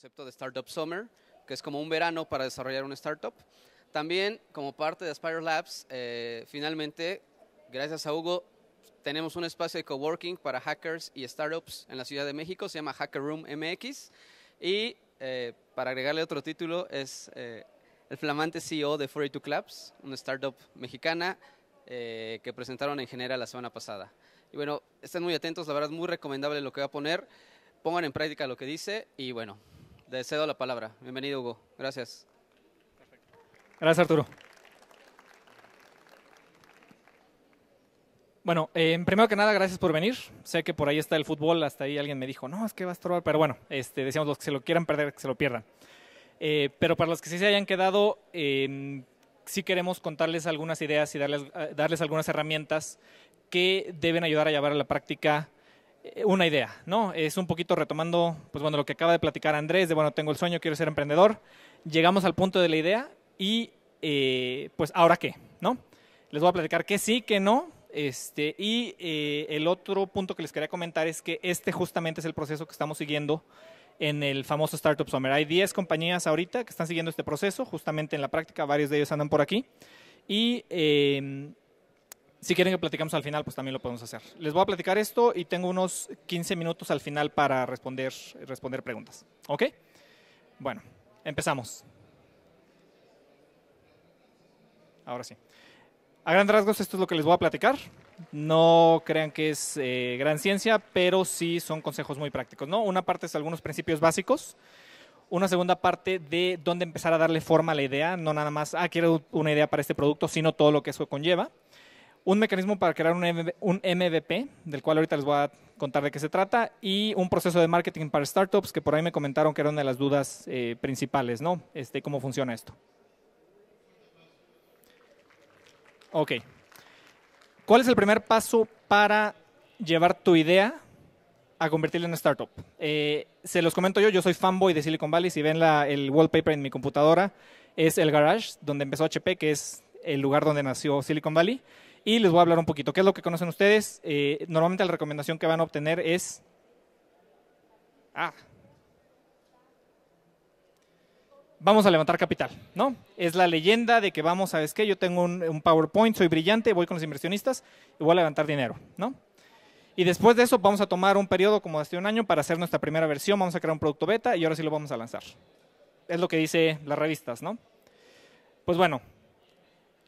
concepto de Startup Summer, que es como un verano para desarrollar una startup. También, como parte de Aspire Labs, eh, finalmente, gracias a Hugo, tenemos un espacio de coworking para hackers y startups en la Ciudad de México, se llama Hacker Room MX. Y eh, para agregarle otro título, es eh, el flamante CEO de 42 Clubs, una startup mexicana que presentaron en general la semana pasada. Y bueno, estén muy atentos, la verdad es muy recomendable lo que va a poner, pongan en práctica lo que dice y bueno, Deseo la palabra. Bienvenido, Hugo. Gracias. Gracias, Arturo. Bueno, eh, primero que nada, gracias por venir. Sé que por ahí está el fútbol, hasta ahí alguien me dijo, no, es que vas a trobar, pero bueno, este, decíamos los que se lo quieran perder, que se lo pierdan. Eh, pero para los que sí se hayan quedado, em, sí queremos contarles algunas ideas y darles, eh, darles algunas herramientas que deben ayudar a llevar a la práctica eh, una idea, ¿no? Es un poquito retomando, pues bueno, lo que acaba de platicar Andrés, de bueno, tengo el sueño, quiero ser emprendedor, llegamos al punto de la idea y eh, pues ahora qué, ¿no? Les voy a platicar qué sí, qué no, este, y eh, el otro punto que les quería comentar es que este justamente es el proceso que estamos siguiendo en el famoso Startup Summer. Hay 10 compañías ahorita que están siguiendo este proceso, justamente en la práctica, varios de ellos andan por aquí. Y em, si quieren que platicamos al final, pues también lo podemos hacer. Les voy a platicar esto y tengo unos 15 minutos al final para responder, responder preguntas. ¿Ok? Bueno, empezamos. Ahora sí. A grandes rasgos, esto es lo que les voy a platicar. No crean que es eh, gran ciencia, pero sí son consejos muy prácticos. ¿no? Una parte es algunos principios básicos una segunda parte de dónde empezar a darle forma a la idea, no nada más, ah, quiero una idea para este producto, sino todo lo que eso conlleva un mecanismo para crear un, MVP, del cual ahorita les voy a contar de qué se trata, y un proceso de marketing para startups, que por ahí me comentaron que era una de las dudas eh, principales, ¿no? Este, ¿Cómo funciona esto? Ok. ¿Cuál es el primer paso para llevar tu idea a convertirla en startup? Eh, se los comento yo, yo soy fanboy de Silicon Valley, si ven la, el wallpaper en mi computadora, es el garage donde empezó HP, que es el lugar donde nació Silicon Valley y les voy a hablar un poquito. ¿Qué es lo que conocen ustedes? Eh, normalmente la recomendación que van a obtener es... Ah. Vamos a levantar capital, ¿no? Es la leyenda de que vamos, ¿sabes qué? Yo tengo un, PowerPoint, soy brillante, voy con los inversionistas y voy a levantar dinero, ¿no? Y después de eso vamos a tomar un periodo como hace un año para hacer nuestra primera versión, vamos a crear un producto beta y ahora sí lo vamos a lanzar. Es lo que dice las revistas, ¿no? Pues bueno,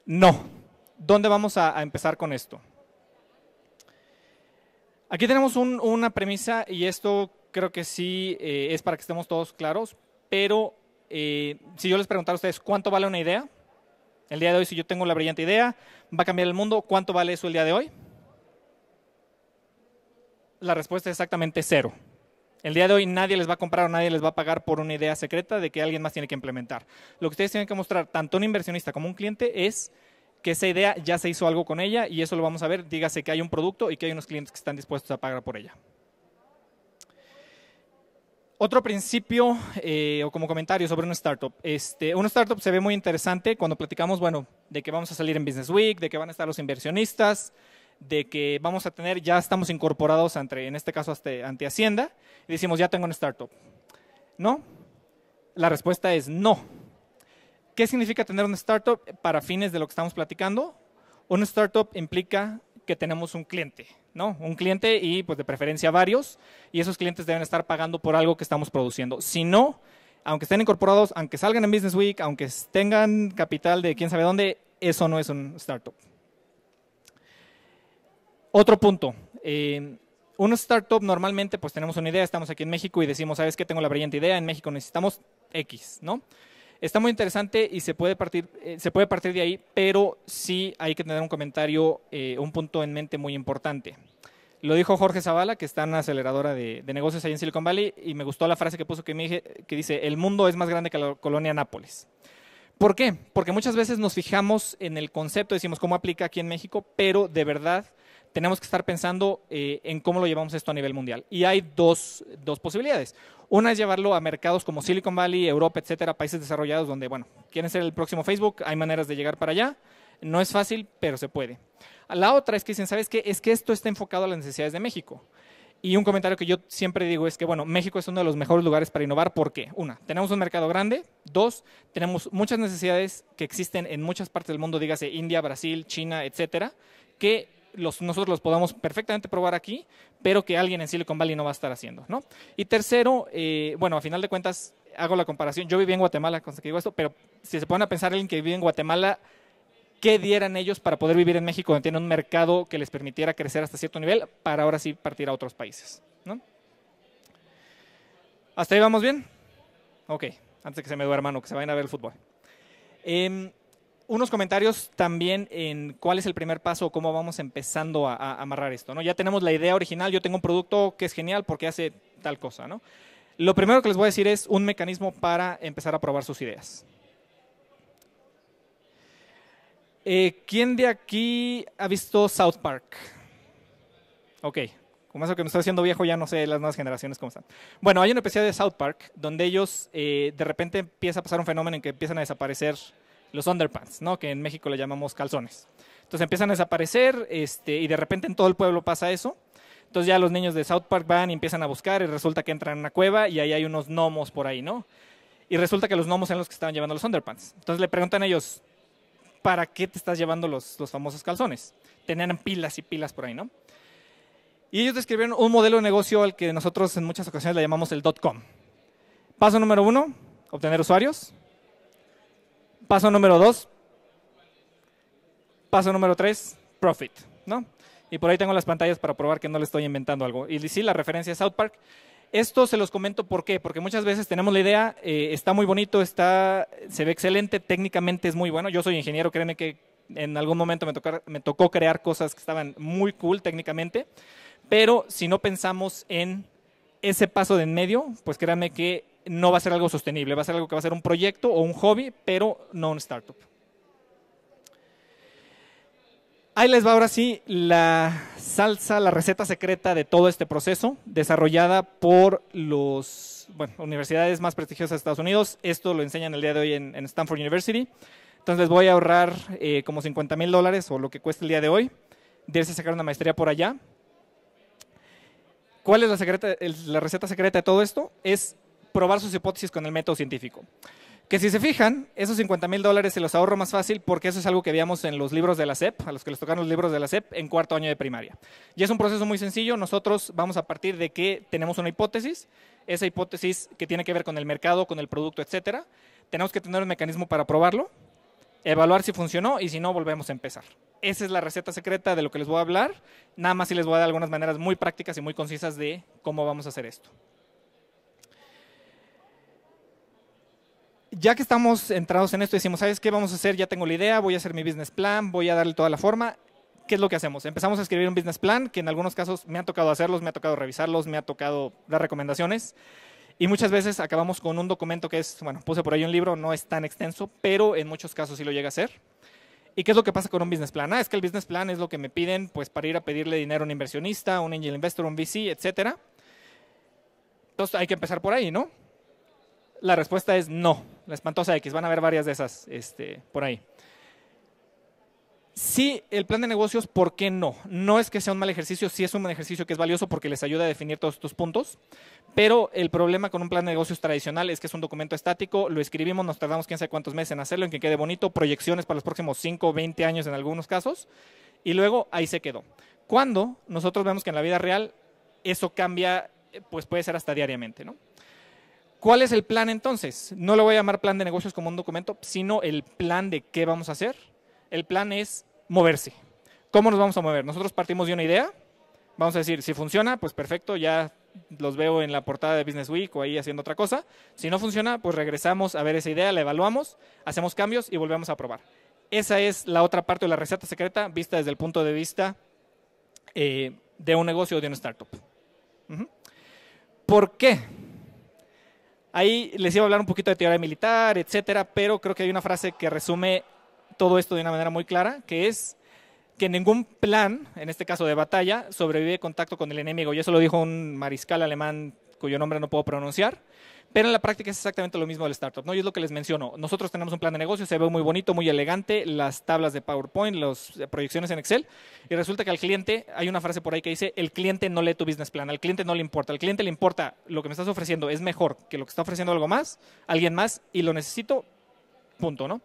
no. ¿Dónde vamos a, empezar con esto? Aquí tenemos una premisa y esto creo que sí eh, es para que estemos todos claros, pero eh, si yo les preguntara a ustedes cuánto vale una idea, el día de hoy si yo tengo la brillante idea, va a cambiar el mundo, ¿cuánto vale eso el día de hoy? La respuesta es exactamente cero. El día de hoy nadie les va a comprar o nadie les va a pagar por una idea secreta de que alguien más tiene que implementar. Lo que ustedes tienen que mostrar, tanto un inversionista como un cliente, es que esa idea ya se hizo algo con ella y eso lo vamos a ver, dígase que hay un producto y que hay unos clientes que están dispuestos a pagar por ella. Otro principio eh, o como comentario sobre una startup. Este, una startup se ve muy interesante cuando platicamos, bueno, de que vamos a salir en Business Week, de que van a estar los inversionistas, de que vamos a tener, ya estamos incorporados entre, en este caso, ante, ante Hacienda, y decimos, ya tengo una startup. ¿No? La respuesta es no ¿Qué significa tener una startup para fines de lo que estamos platicando? Una startup implica que tenemos un cliente, ¿no? Un cliente y pues de preferencia varios, y esos clientes deben estar pagando por algo que estamos produciendo. Si no, aunque estén incorporados, aunque salgan en Business Week, aunque tengan capital de quién sabe dónde, eso no es un startup. Otro punto. Eh, una startup normalmente pues tenemos una idea, estamos aquí en México y decimos, ¿sabes qué? Tengo la brillante idea, en México necesitamos X, ¿no? Está muy interesante y se puede partir, eh, se puede partir de ahí, pero sí hay que tener un comentario, eh, un punto en mente muy importante. Lo dijo Jorge Zavala, que está en una aceleradora de, negocios ahí en Silicon Valley, y me gustó la frase que puso que, me dije, que dice, el mundo es más grande que la colonia Nápoles. ¿Por qué? Porque muchas veces nos fijamos en el concepto, decimos cómo aplica aquí en México, pero de verdad tenemos que estar pensando eh, en cómo lo llevamos esto a nivel mundial. Y hay dos, dos posibilidades. Una es llevarlo a mercados como Silicon Valley, Europa, etcétera, países desarrollados donde, bueno, quieren ser el próximo Facebook, hay maneras de llegar para allá. No es fácil, pero se puede. La otra es que dicen, ¿sabes qué? Es que esto está enfocado a las necesidades de México. Y un comentario que yo siempre digo es que, bueno, México es uno de los mejores lugares para innovar. ¿Por qué? Una, tenemos un mercado grande. Dos, tenemos muchas necesidades que existen en muchas partes del mundo, dígase India, Brasil, China, etcétera, que los, nosotros los podamos perfectamente probar aquí, pero que alguien en Silicon Valley no va a estar haciendo. ¿no? Y tercero, eh, bueno, a final de cuentas, hago la comparación. Yo viví en Guatemala, esto, pero si se ponen a pensar alguien que vive en Guatemala, ¿qué dieran ellos para poder vivir en México donde tiene un mercado que les permitiera crecer hasta cierto nivel para ahora sí partir a otros países? ¿no? ¿Hasta ahí vamos bien? Ok, antes que se me duerma, hermano, que se vayan a ver el fútbol. Em, unos comentarios también en cuál es el primer paso, cómo vamos empezando a, amarrar esto. ¿no? Ya tenemos la idea original, yo tengo un producto que es genial porque hace tal cosa. ¿no? Lo primero que les voy a decir es un mecanismo para empezar a probar sus ideas. Eh, ¿Quién de aquí ha visto South Park? Ok, como eso que me está haciendo viejo, ya no sé las nuevas generaciones cómo están. Bueno, hay una especie de South Park donde ellos eh, de repente empieza a pasar un fenómeno en que empiezan a desaparecer los underpants, ¿no? que en México le llamamos calzones. Entonces empiezan a desaparecer este, y de repente en todo el pueblo pasa eso. Entonces ya los niños de South Park van y empiezan a buscar y resulta que entran a una cueva y ahí hay unos gnomos por ahí, ¿no? Y resulta que los gnomos eran los que estaban llevando los underpants. Entonces le preguntan a ellos, ¿para qué te estás llevando los, los famosos calzones? Tenían pilas y pilas por ahí, ¿no? Y ellos describieron un modelo de negocio al que nosotros en muchas ocasiones le llamamos el dot-com. Paso número uno, obtener usuarios. Paso número dos. Paso número tres, profit, ¿no? Y por ahí tengo las pantallas para probar que no le estoy inventando algo. Y sí, la referencia es South Park. Esto se los comento por qué, porque muchas veces tenemos la idea, eh, está muy bonito, está, se ve excelente, técnicamente es muy bueno. Yo soy ingeniero, créeme que en algún momento me, me tocó crear cosas que estaban muy cool técnicamente, pero si no pensamos en ese paso de en medio, pues créanme que no va a ser algo sostenible, va a ser algo que va a ser un proyecto o un hobby, pero no un startup. Ahí les va ahora sí la salsa, la receta secreta de todo este proceso, desarrollada por las universidades más prestigiosas de Estados Unidos. Esto lo enseñan el día de hoy en, Stanford University. Entonces les voy a ahorrar eh, como 50 mil dólares o lo que cuesta el día de hoy de irse a sacar una maestría por allá. ¿Cuál es la, secreta, la receta secreta de todo esto? Es probar sus hipótesis con el método científico. Que si se fijan, esos 50 mil dólares se los ahorro más fácil porque eso es algo que veíamos en los libros de la SEP, a los que les tocaron los libros de la SEP en cuarto año de primaria. Y es un proceso muy sencillo, nosotros vamos a partir de que tenemos una hipótesis, esa hipótesis que tiene que ver con el mercado, con el producto, etcétera. Tenemos que tener un mecanismo para probarlo, evaluar si funcionó y si no, volvemos a empezar. Esa es la receta secreta de lo que les voy a hablar, nada más si les voy a dar algunas maneras muy prácticas y muy concisas de cómo vamos a hacer esto. ya que estamos entrados en esto, decimos, ¿sabes qué vamos a hacer? Ya tengo la idea, voy a hacer mi business plan, voy a darle toda la forma. ¿Qué es lo que hacemos? Empezamos a escribir un business plan, que en algunos casos me ha tocado hacerlos, me ha tocado revisarlos, me ha tocado dar recomendaciones. Y muchas veces acabamos con un documento que es, bueno, puse por ahí un libro, no es tan extenso, pero en muchos casos sí lo llega a ser. ¿Y qué es lo que pasa con un business plan? Ah, es que el business plan es lo que me piden pues, para ir a pedirle dinero a un inversionista, un angel investor, un VC, etc. Entonces hay que empezar por ahí, ¿no? La respuesta es no. La espantosa X, van a haber varias de esas este, por ahí. Sí, el plan de negocios, ¿por qué no? No es que sea un mal ejercicio, sí es un ejercicio que es valioso porque les ayuda a definir todos estos puntos, pero el problema con un plan de negocios tradicional es que es un documento estático, lo escribimos, nos tardamos quién sabe cuántos meses en hacerlo, en que quede bonito, proyecciones para los próximos 5, 20 años en algunos casos, y luego ahí se quedó. Cuando nosotros vemos que en la vida real eso cambia, pues puede ser hasta diariamente, ¿no? ¿Cuál es el plan entonces? No lo voy a llamar plan de negocios como un documento, sino el plan de qué vamos a hacer. El plan es moverse. ¿Cómo nos vamos a mover? Nosotros partimos de una idea, vamos a decir, si funciona, pues perfecto, ya los veo en la portada de Business Week o ahí haciendo otra cosa. Si no funciona, pues regresamos a ver esa idea, la evaluamos, hacemos cambios y volvemos a probar. Esa es la otra parte de la receta secreta vista desde el punto de vista eh, de un negocio o de una startup. ¿Por qué? Ahí les iba a hablar un poquito de teoría militar, etcétera, pero creo que hay una frase que resume todo esto de una manera muy clara, que es que ningún plan, en este caso de batalla, sobrevive contacto con el enemigo. Y eso lo dijo un mariscal alemán cuyo nombre no puedo pronunciar, pero en la práctica es exactamente lo mismo del startup, ¿no? Y es lo que les menciono. Nosotros tenemos un plan de negocio, se ve muy bonito, muy elegante, las tablas de PowerPoint, las eh, proyecciones en Excel, y resulta que al cliente, hay una frase por ahí que dice, el cliente no lee tu business plan, al cliente no le importa, al cliente le importa lo que me estás ofreciendo es mejor que lo que está ofreciendo algo más, alguien más, y lo necesito, punto, ¿no?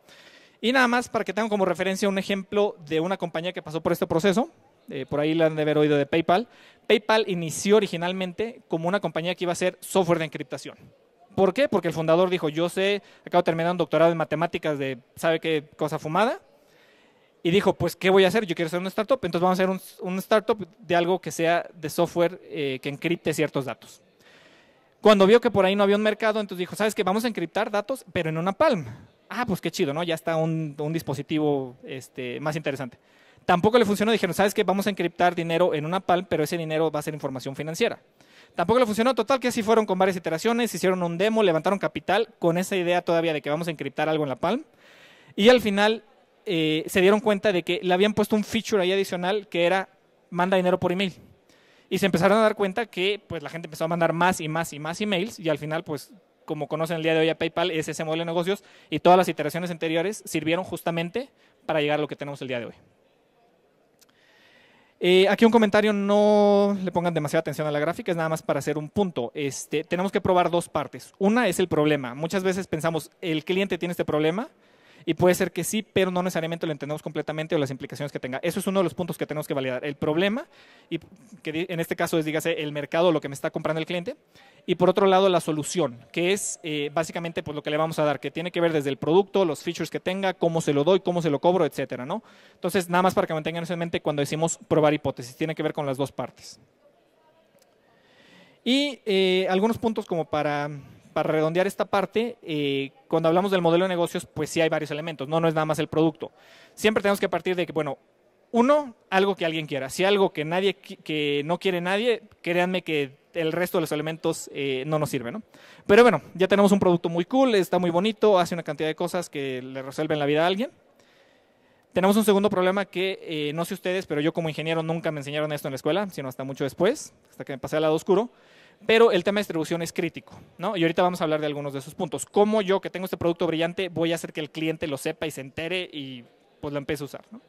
Y nada más para que tengan como referencia un ejemplo de una compañía que pasó por este proceso, eh, por ahí la han de haber oído de PayPal. PayPal inició originalmente como una compañía que iba a ser software de encriptación. ¿Por qué? Porque el fundador dijo, yo sé, acabo de terminar un doctorado en matemáticas de, ¿sabe qué cosa fumada? Y dijo, pues, ¿qué voy a hacer? Yo quiero hacer una startup. Entonces vamos a hacer un, startup de algo que sea de software eh, que encripte ciertos datos. Cuando vio que por ahí no había un mercado, entonces dijo, ¿sabes qué? Vamos a encriptar datos, pero en una Palm. Ah, pues qué chido, ¿no? Ya está un, dispositivo este, más interesante. Tampoco le funcionó, dijeron, ¿sabes qué? Vamos a encriptar dinero en una Palm, pero ese dinero va a ser información financiera. Tampoco le funcionó. Total, que así fueron con varias iteraciones, hicieron un demo, levantaron capital con esa idea todavía de que vamos a encriptar algo en la Palm. Y al final eh, se dieron cuenta de que le habían puesto un feature ahí adicional que era manda dinero por email. Y se empezaron a dar cuenta que pues, la gente empezó a mandar más y más y más emails y al final, pues como conocen el día de hoy a PayPal, es ese modelo de negocios y todas las iteraciones anteriores sirvieron justamente para llegar a lo que tenemos el día de hoy. Eh, aquí un comentario, no le pongan demasiada atención a la gráfica, es nada más para hacer un punto. Este, tenemos que probar dos partes. Una es el problema. Muchas veces pensamos, el cliente tiene este problema, y puede ser que sí, pero no necesariamente lo entendemos completamente o las implicaciones que tenga. Eso es uno de los puntos que tenemos que validar. El problema, y que en este caso es, dígase, el mercado, lo que me está comprando el cliente, y por otro lado la solución, que es eh, básicamente pues, lo que le vamos a dar, que tiene que ver desde el producto, los features que tenga, cómo se lo doy, cómo se lo cobro, etcétera, ¿no? Entonces, nada más para que mantengan eso en mente cuando decimos probar hipótesis, tiene que ver con las dos partes. Y eh, algunos puntos como para, redondear esta parte, eh, cuando hablamos del modelo de negocios, pues sí hay varios elementos, no, no es nada más el producto. Siempre tenemos que partir de que, bueno, uno, algo que alguien quiera. Si algo que nadie que no quiere nadie, créanme que el resto de los elementos eh, no nos sirve, ¿no? Pero bueno, ya tenemos un producto muy cool, está muy bonito, hace una cantidad de cosas que le resuelven la vida a alguien. Tenemos un segundo problema que eh, no sé ustedes, pero yo como ingeniero nunca me enseñaron esto en la escuela, sino hasta mucho después, hasta que me pasé al lado oscuro. Pero el tema de distribución es crítico, ¿no? Y ahorita vamos a hablar de algunos de esos puntos. ¿Cómo yo, que tengo este producto brillante, voy a hacer que el cliente lo sepa y se entere y pues lo empiece a usar, ¿no?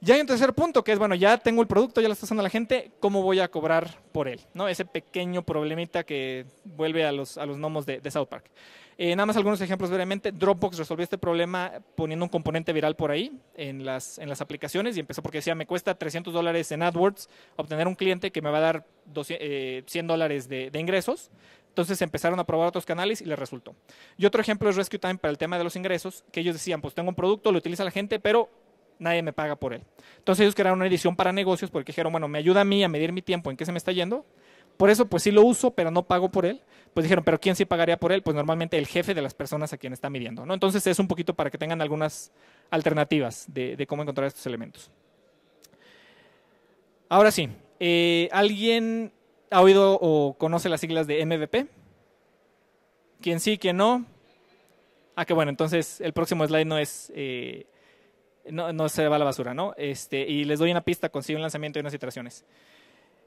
Ya hay un tercer punto que es, bueno, ya tengo el producto, ya lo está usando la gente, ¿cómo voy a cobrar por él? ¿No? Ese pequeño problemita que vuelve a los, a los gnomos de, South Park. Eh, nada más algunos ejemplos brevemente. Dropbox resolvió este problema poniendo un componente viral por ahí en las, en las aplicaciones y empezó porque decía, me cuesta 300 dólares en AdWords obtener un cliente que me va a dar 100 eh, dólares de, de ingresos. Entonces empezaron a probar otros canales y les resultó. Y otro ejemplo es Rescue Time para el tema de los ingresos, que ellos decían, pues tengo un producto, lo utiliza la gente, pero nadie me paga por él. Entonces ellos crearon una edición para negocios porque dijeron, bueno, me ayuda a mí a medir mi tiempo, en qué se me está yendo. Por eso, pues sí lo uso, pero no pago por él. Pues dijeron, pero ¿quién sí pagaría por él? Pues normalmente el jefe de las personas a quien está midiendo. ¿no? Entonces es un poquito para que tengan algunas alternativas de, cómo encontrar estos elementos. Ahora sí, eh, ¿alguien ha oído o conoce las siglas de MVP? ¿Quién sí, quién no? Ah, que bueno, entonces el próximo slide no es... Eh, no, se va a la basura, ¿no? Este, y les doy una pista, consigue un lanzamiento y unas iteraciones.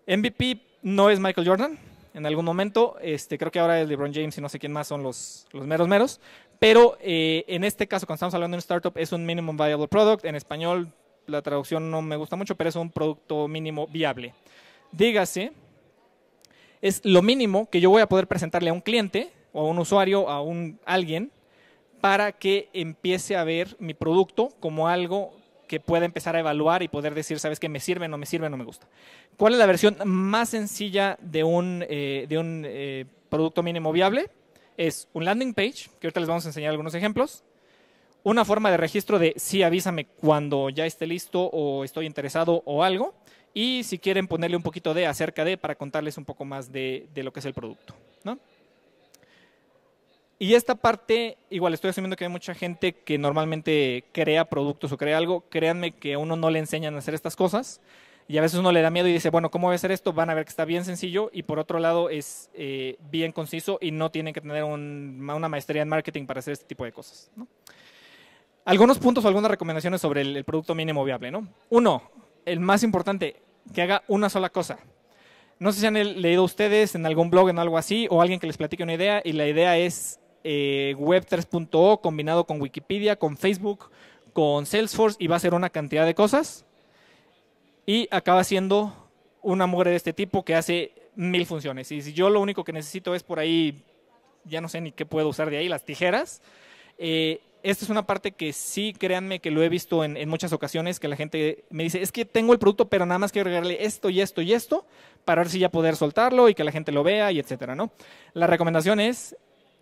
MVP no es Michael Jordan, en algún momento, este, creo que ahora es LeBron James y no sé quién más son los, los meros meros, pero eh, en este caso, cuando estamos hablando de un startup, es un minimum viable product, en español la traducción no me gusta mucho, pero es un producto mínimo viable. Dígase, es lo mínimo que yo voy a poder presentarle a un cliente o a un usuario, a un alguien, para que empiece a ver mi producto como algo que pueda empezar a evaluar y poder decir, ¿sabes qué? ¿Me sirve, no me sirve, no me gusta? ¿Cuál es la versión más sencilla de un, eh, de un eh, producto mínimo viable? Es un landing page, que ahorita les vamos a enseñar algunos ejemplos. Una forma de registro de sí, avísame cuando ya esté listo o estoy interesado o algo. Y si quieren ponerle un poquito de acerca de para contarles un poco más de, de lo que es el producto. ¿no? Y esta parte, igual estoy asumiendo que hay mucha gente que normalmente crea productos o crea algo, créanme que a uno no le enseñan a hacer estas cosas y a veces uno le da miedo y dice, bueno, ¿cómo voy a hacer esto? Van a ver que está bien sencillo y por otro lado es eh, bien conciso y no tienen que tener una maestría en marketing para hacer este tipo de cosas. Algunos puntos o algunas recomendaciones sobre el, producto mínimo viable. ¿no? Uno, el más importante, que haga una sola cosa. No sé si han leído ustedes en algún blog, en algo así, o alguien que les platique una idea y la idea es eh, web 3.0 combinado con Wikipedia, con Facebook, con Salesforce y va a ser una cantidad de cosas. Y acaba siendo una mugre de este tipo que hace mil funciones. Y si yo lo único que necesito es por ahí, ya no sé ni qué puedo usar de ahí, las tijeras. Eh, esta es una parte que sí, créanme que lo he visto en, muchas ocasiones, que la gente me dice, es que tengo el producto, pero nada más quiero agregarle esto y esto y esto, para ver si ya poder soltarlo y que la gente lo vea y etcétera, ¿no? La recomendación es,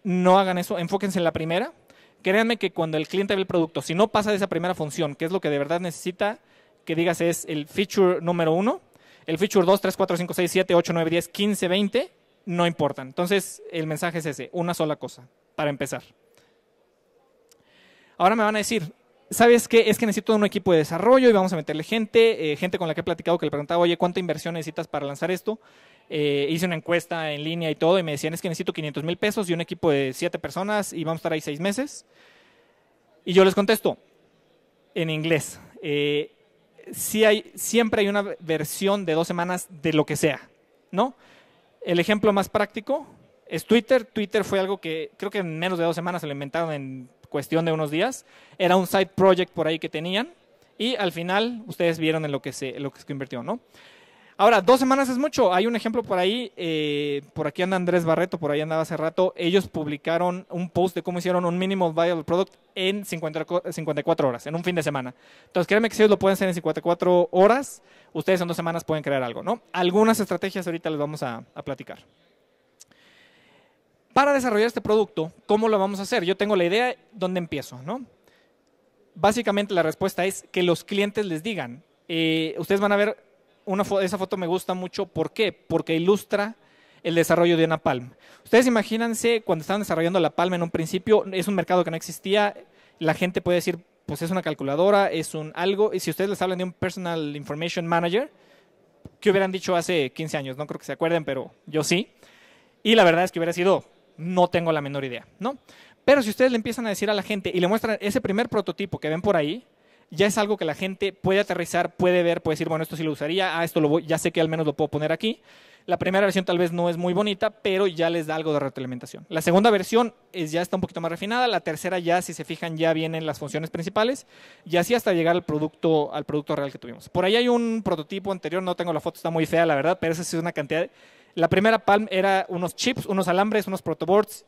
no hagan eso, enfóquense en la primera. Créanme que cuando el cliente ve el producto, si no pasa de esa primera función, que es lo que de verdad necesita, que digas es el feature número uno, el feature 2, 3, 4, 5, 6, 7, 8, 9, 10, 15, 20, no importa. Entonces, el mensaje es ese, una sola cosa, para empezar. Ahora me van a decir, ¿sabes qué? Es que necesito un equipo de desarrollo y vamos a meterle gente, eh, gente con la que he platicado que le preguntaba, oye, ¿cuánta inversión necesitas para lanzar esto? Eh, hice una encuesta en línea y todo y me decían es que necesito 500 mil pesos y un equipo de siete personas y vamos a estar ahí seis meses. Y yo les contesto en inglés. Eh, hay, siempre hay una versión de dos semanas de lo que sea, ¿no? El ejemplo más práctico es Twitter. Twitter fue algo que creo que en menos de dos semanas se lo inventaron en cuestión de unos días. Era un side project por ahí que tenían y al final ustedes vieron en lo que se, lo que se convirtió, ¿no? Ahora, dos semanas es mucho. Hay un ejemplo por ahí. Eh, por aquí anda Andrés Barreto, por ahí andaba hace rato. Ellos publicaron un post de cómo hicieron un minimal viable product en 54 horas, en un fin de semana. Entonces, créanme que si ellos lo pueden hacer en 54 horas, ustedes en dos semanas pueden crear algo, ¿no? Algunas estrategias ahorita les vamos a, platicar. Para desarrollar este producto, ¿cómo lo vamos a hacer? Yo tengo la idea, ¿dónde empiezo? Básicamente la respuesta es que los clientes les digan. Eh, ustedes van a ver una esa foto me gusta mucho. ¿Por qué? Porque ilustra el desarrollo de una palm. Ustedes imagínense cuando estaban desarrollando la palma en un principio, es un mercado que no existía, la gente puede decir, pues es una calculadora, es un algo, y si ustedes les hablan de un Personal Information Manager, que hubieran dicho hace 15 años? No creo que se acuerden, pero yo sí. Y la verdad es que hubiera sido, no tengo la menor idea, ¿no? Pero si ustedes le empiezan a decir a la gente y le muestran ese primer prototipo que ven por ahí, ya es algo que la gente puede aterrizar, puede ver, puede decir, bueno, esto sí lo usaría, ah, esto lo voy, ya sé que al menos lo puedo poner aquí. La primera versión tal vez no es muy bonita, pero ya les da algo de retroalimentación. La segunda versión es, ya está un poquito más refinada, la tercera ya, si se fijan, ya vienen las funciones principales y así hasta llegar al producto, al producto real que tuvimos. Por ahí hay un prototipo anterior, no tengo la foto, está muy fea la verdad, pero esa es una cantidad... La primera Palm era unos chips, unos alambres, unos protoboards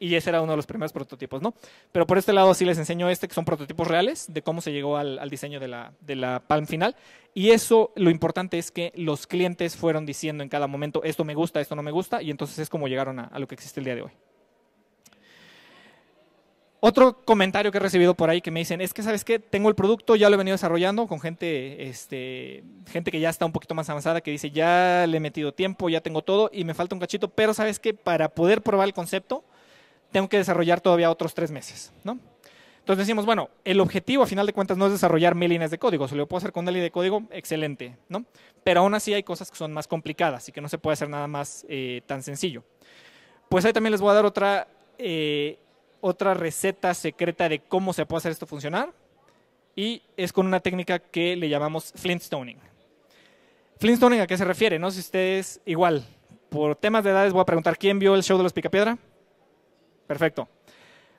y ese era uno de los primeros prototipos, ¿no? Pero por este lado sí les enseño este, que son prototipos reales, de cómo se llegó al, diseño de la, Palm final. Y eso, lo importante es que los clientes fueron diciendo en cada momento, esto me gusta, esto no me gusta, y entonces es como llegaron a, lo que existe el día de hoy. Otro comentario que he recibido por ahí que me dicen es que, ¿sabes qué? Tengo el producto, ya lo he venido desarrollando con gente, este, gente que ya está un poquito más avanzada, que dice, ya le he metido tiempo, ya tengo todo y me falta un cachito, pero ¿sabes qué? Para poder probar el concepto, tengo que desarrollar todavía otros tres meses, ¿no? Entonces decimos, bueno, el objetivo a final de cuentas no es desarrollar mil líneas de código, si lo puedo hacer con una línea de código, excelente, ¿no? Pero aún así hay cosas que son más complicadas y que no se puede hacer nada más eh, tan sencillo. Pues ahí también les voy a dar otra, eh, otra receta secreta de cómo se puede hacer esto funcionar y es con una técnica que le llamamos flintstoning. Flintstoning a qué se refiere, ¿no? Si ustedes, igual, por temas de edades voy a preguntar, ¿quién vio el show de los Picapiedra? Perfecto.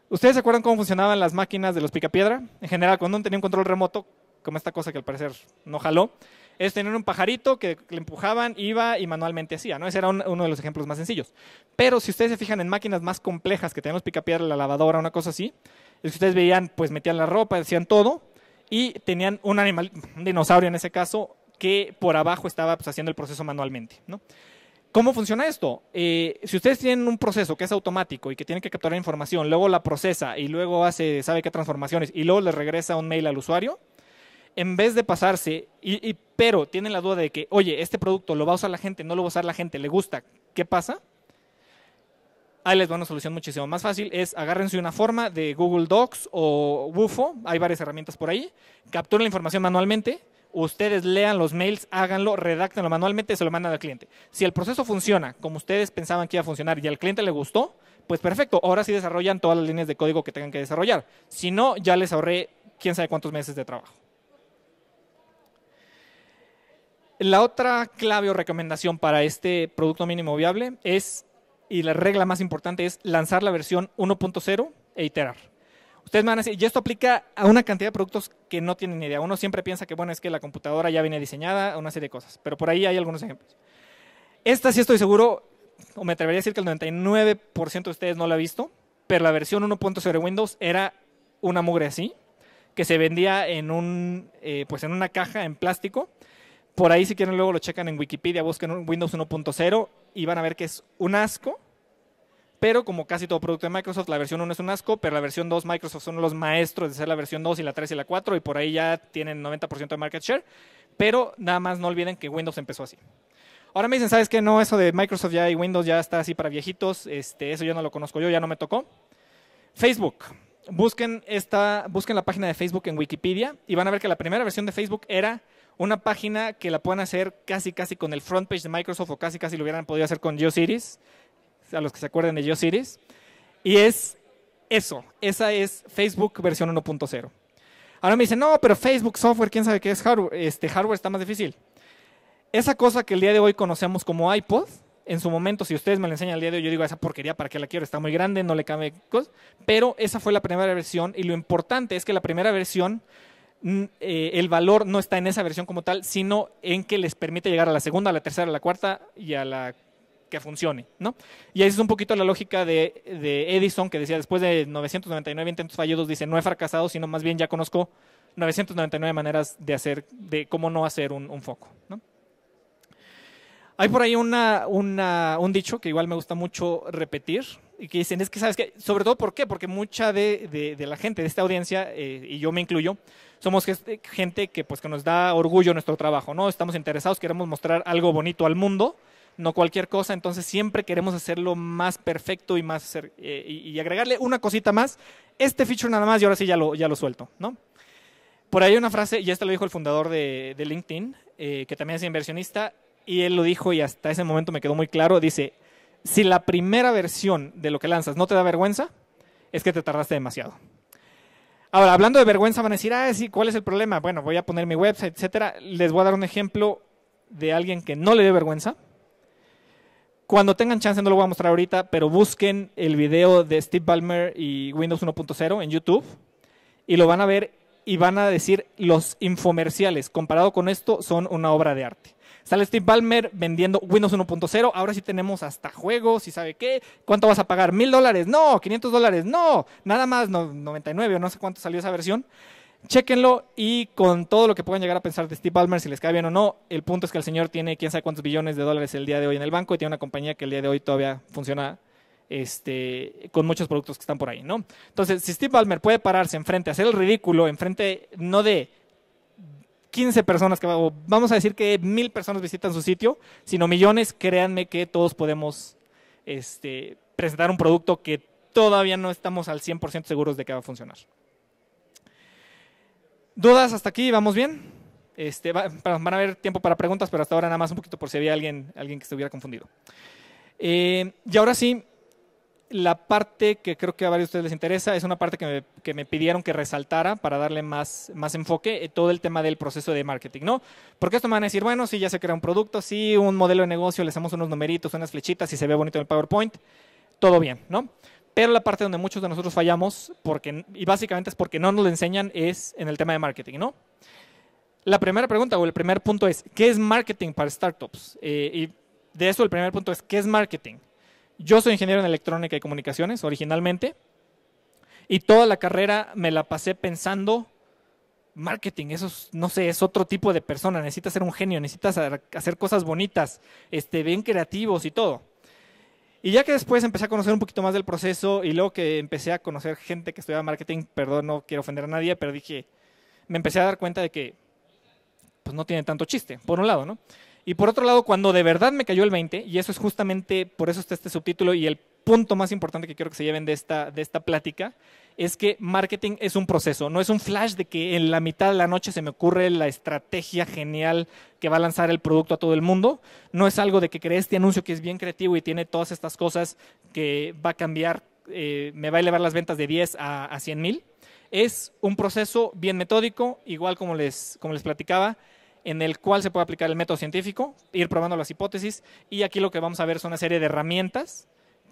¿Ustedes se acuerdan cómo funcionaban las máquinas de los picapiedra? En general, cuando uno tenía un control remoto, como esta cosa que al parecer no jaló, es tener un pajarito que le empujaban, iba y manualmente hacía, ¿no? Ese era uno de los ejemplos más sencillos. Pero si ustedes se fijan en máquinas más complejas que tenían los picapiedra, la lavadora, una cosa así, es que ustedes veían, pues metían la ropa, decían todo, y tenían un animal, un dinosaurio en ese caso, que por abajo estaba pues, haciendo el proceso manualmente, ¿no? ¿Cómo funciona esto? Eh, si ustedes tienen un proceso que es automático y que tienen que capturar información, luego la procesa y luego hace, sabe qué transformaciones y luego le regresa un mail al usuario, en vez de pasarse, y, pero tienen la duda de que, oye, este producto lo va a usar la gente, no lo va a usar la gente, le gusta, ¿qué pasa? Ahí les va una solución muchísimo más fácil, es agárrense una forma de Google Docs o WUFO, hay varias herramientas por ahí, capturen la información manualmente, ustedes lean los mails, háganlo, redáctenlo manualmente y se lo mandan al cliente. Si el proceso funciona como ustedes pensaban que iba a funcionar y al cliente le gustó, pues perfecto, ahora sí desarrollan todas las líneas de código que tengan que desarrollar. Si no, ya les ahorré quién sabe cuántos meses de trabajo. La otra clave o recomendación para este producto mínimo viable es, y la regla más importante es lanzar la versión 1.0 e iterar. Ustedes van y esto aplica a una cantidad de productos que no tienen idea. Uno siempre piensa que, bueno, es que la computadora ya viene diseñada, una serie de cosas. Pero por ahí hay algunos ejemplos. Esta sí estoy seguro, o me atrevería a decir que el 99% de ustedes no la ha visto, pero la versión 1.0 de Windows era una mugre así, que se vendía en, un, eh, pues en una caja en plástico. Por ahí, si quieren, luego lo checan en Wikipedia, busquen Windows 1.0 y van a ver que es un asco pero como casi todo producto de Microsoft, la versión 1 es un asco, pero la versión 2 Microsoft son los maestros de hacer la versión 2 y la 3 y la 4 y por ahí ya tienen 90% de market share. Pero nada más no olviden que Windows empezó así. Ahora me dicen, ¿sabes qué? No, eso de Microsoft ya y Windows ya está así para viejitos. Este, eso yo no lo conozco yo, ya no me tocó. Facebook. Busquen, esta, busquen la página de Facebook en Wikipedia y van a ver que la primera versión de Facebook era una página que la pueden hacer casi casi con el front page de Microsoft o casi casi lo hubieran podido hacer con GeoCities a los que se acuerden de GeoCities. Y es eso, esa es Facebook versión 1.0. Ahora me dicen, no, pero Facebook software, quién sabe qué es hardware, este hardware está más difícil. Esa cosa que el día de hoy conocemos como iPod, en su momento, si ustedes me la enseñan el día de hoy, yo digo, esa porquería, ¿para qué la quiero? Está muy grande, no le cabe cosas. Pero esa fue la primera versión y lo importante es que la primera versión, mm, eh, el valor no está en esa versión como tal, sino en que les permite llegar a la segunda, a la tercera, a la cuarta y a la que funcione, ¿no? Y ahí es un poquito la lógica de, Edison, que decía después de 999 intentos fallidos, dice, no he fracasado, sino más bien ya conozco 999 maneras de hacer, de cómo no hacer un, foco, Hay por ahí un dicho que igual me gusta mucho repetir y que dicen, es que, ¿sabes que Sobre todo, ¿por qué? Porque mucha de, la gente, de esta audiencia, eh, y yo me incluyo, somos gente que, pues, que nos da orgullo nuestro trabajo, ¿no? Estamos interesados, queremos mostrar algo bonito al mundo no cualquier cosa, entonces siempre queremos hacerlo más perfecto y más eh, y, agregarle una cosita más, este feature nada más y ahora sí ya lo, ya lo suelto, ¿no? Por ahí hay una frase, y esta lo dijo el fundador de, LinkedIn, eh, que también es inversionista, y él lo dijo y hasta ese momento me quedó muy claro, dice, si la primera versión de lo que lanzas no te da vergüenza, es que te tardaste demasiado. Ahora, hablando de vergüenza, van a decir, ah, sí, ¿cuál es el problema? Bueno, voy a poner mi website, etcétera. Les voy a dar un ejemplo de alguien que no le dé vergüenza, cuando tengan chance, no lo voy a mostrar ahorita, pero busquen el video de Steve Ballmer y Windows 1.0 en YouTube y lo van a ver y van a decir los infomerciales comparado con esto son una obra de arte. Sale Steve Ballmer vendiendo Windows 1.0, ahora sí tenemos hasta juegos y sabe qué, ¿cuánto vas a pagar? ¿Mil dólares? No, 500 dólares, no, nada más, no, 99 o no sé cuánto salió esa versión. Chéquenlo y con todo lo que puedan llegar a pensar de Steve Ballmer, si les cae bien o no, el punto es que el señor tiene quién sabe cuántos billones de dólares el día de hoy en el banco y tiene una compañía que el día de hoy todavía funciona este, con muchos productos que están por ahí, ¿no? Entonces, si Steve Ballmer puede pararse enfrente, hacer el ridículo, enfrente no de 15 personas, que, vamos a decir que mil personas visitan su sitio, sino millones, créanme que todos podemos este, presentar un producto que todavía no estamos al 100% seguros de que va a funcionar. ¿Dudas hasta aquí? ¿Vamos bien? Este, van a haber tiempo para preguntas, pero hasta ahora nada más un poquito por si había alguien, alguien que hubiera confundido. Eh, y ahora sí, la parte que creo que a varios de ustedes les interesa es una parte que me, pidieron que resaltara para darle más, más enfoque, eh, todo el tema del proceso de marketing, ¿no? Porque esto me van a decir, bueno, sí, ya se crea un producto, sí, un modelo de negocio, le hacemos unos numeritos, unas flechitas y se ve bonito en el PowerPoint, todo bien, ¿no? Pero la parte donde muchos de nosotros fallamos, porque, y básicamente es porque no nos lo enseñan, es en el tema de marketing, ¿no? La primera pregunta o el primer punto es, ¿qué es marketing para startups? Eh, y de eso el primer punto es, ¿qué es marketing? Yo soy ingeniero en electrónica y comunicaciones originalmente, y toda la carrera me la pasé pensando, marketing, eso no sé, es otro tipo de persona, necesitas ser un genio, necesitas hacer cosas bonitas, este, bien creativos y todo. Y ya que después empecé a conocer un poquito más del proceso y luego que empecé a conocer gente que estudiaba marketing, perdón, no quiero ofender a nadie, pero dije, me empecé a dar cuenta de que pues no tiene tanto chiste, por un lado, ¿no? Y por otro lado, cuando de verdad me cayó el 20, y eso es justamente, por eso está este subtítulo y el punto más importante que quiero que se lleven de esta, de esta plática, es que marketing es un proceso, no es un flash de que en la mitad de la noche se me ocurre la estrategia genial que va a lanzar el producto a todo el mundo, no es algo de que crees este anuncio que es bien creativo y tiene todas estas cosas que va a cambiar, eh, me va a elevar las ventas de 10 a, 100 mil. Es un proceso bien metódico, igual como les, como les platicaba, en el cual se puede aplicar el método científico, ir probando las hipótesis, y aquí lo que vamos a ver son una serie de herramientas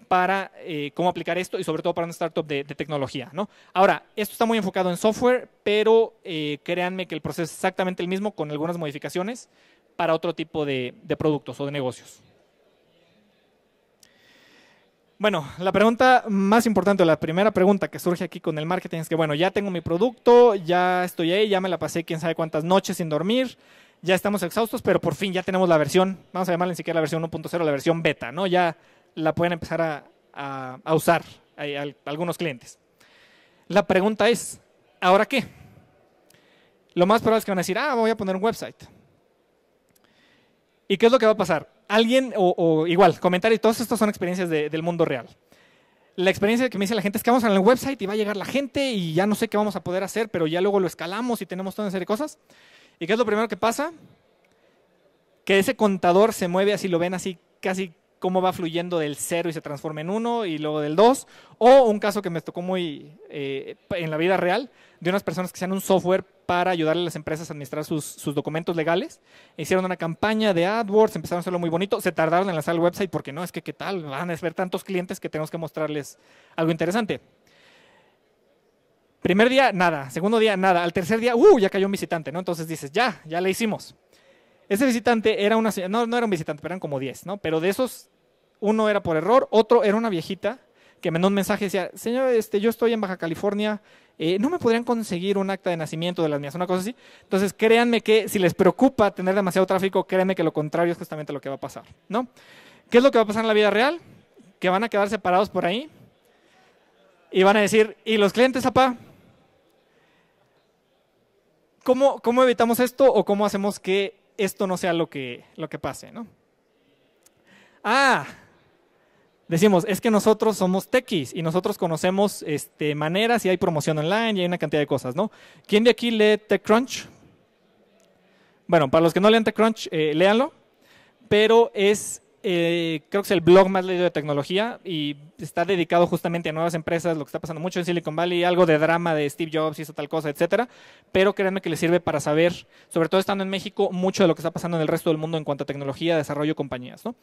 para eh, cómo aplicar esto y sobre todo para una startup de, tecnología. ¿no? Ahora, esto está muy enfocado en software, pero eh, créanme que el proceso es exactamente el mismo con algunas modificaciones para otro tipo de, productos o de negocios. Bueno, la pregunta más importante, la primera pregunta que surge aquí con el marketing es que, bueno, ya tengo mi producto, ya estoy ahí, ya me la pasé quién sabe cuántas noches sin dormir, ya estamos exhaustos, pero por fin ya tenemos la versión, vamos a llamarla ni siquiera la versión 1.0, la versión beta, ¿no? Ya la pueden empezar a, usar algunos clientes. La pregunta es, ¿ahora qué? Lo más probable es que van a decir, ah, voy a poner un website. ¿Y qué es lo que va a pasar? Alguien, o, igual, igual, y todos estos son experiencias del mundo real. La experiencia que me dice la gente es que vamos a un website y va a llegar la gente y ya no sé qué vamos a poder hacer, pero ya luego lo escalamos y tenemos toda una serie de cosas. ¿Y qué es lo primero que pasa? Que ese contador se mueve así, lo ven así casi cómo va fluyendo del cero y se transforma en uno y luego del dos. o un caso que me tocó muy eh, en la vida real, de unas personas que hacían un software para ayudarle a las empresas a administrar sus, sus, documentos legales. Hicieron una campaña de AdWords, empezaron a hacerlo muy bonito, se tardaron en lanzar el website porque no, es que qué tal, van a ver tantos clientes que tenemos que mostrarles algo interesante. Primer día, nada. Segundo día, nada. Al tercer día, ¡uh! Ya cayó un visitante, ¿no? Entonces dices, ya, ya le hicimos. Ese visitante era una no, no era un visitante, pero eran como 10, ¿no? Pero de esos, uno era por error, otro era una viejita que me mandó un mensaje y decía, señor, este, yo estoy en Baja California, eh, ¿no me podrían conseguir un acta de nacimiento de las mías? Una cosa así. Entonces, créanme que si les preocupa tener demasiado tráfico, créanme que lo contrario es justamente lo que va a pasar, ¿no? ¿Qué es lo que va a pasar en la vida real? Que van a quedar separados por ahí y van a decir, ¿y los clientes, apá? ¿Cómo, ¿Cómo evitamos esto o cómo hacemos que esto no sea lo que, lo que pase, ¿no? Ah, decimos, es que nosotros somos techis y nosotros conocemos este, maneras y hay promoción online y hay una cantidad de cosas, ¿no? ¿Quién de aquí lee TechCrunch? Bueno, para los que no lean TechCrunch, eh, léanlo, pero es eh, creo que es el blog más leído de tecnología y está dedicado justamente a nuevas empresas, lo que está pasando mucho en Silicon Valley, algo de drama de Steve Jobs, y esa tal cosa, etcétera. Pero créanme que le sirve para saber, sobre todo estando en México, mucho de lo que está pasando en el resto del mundo en cuanto a tecnología, desarrollo, compañías. ¿no?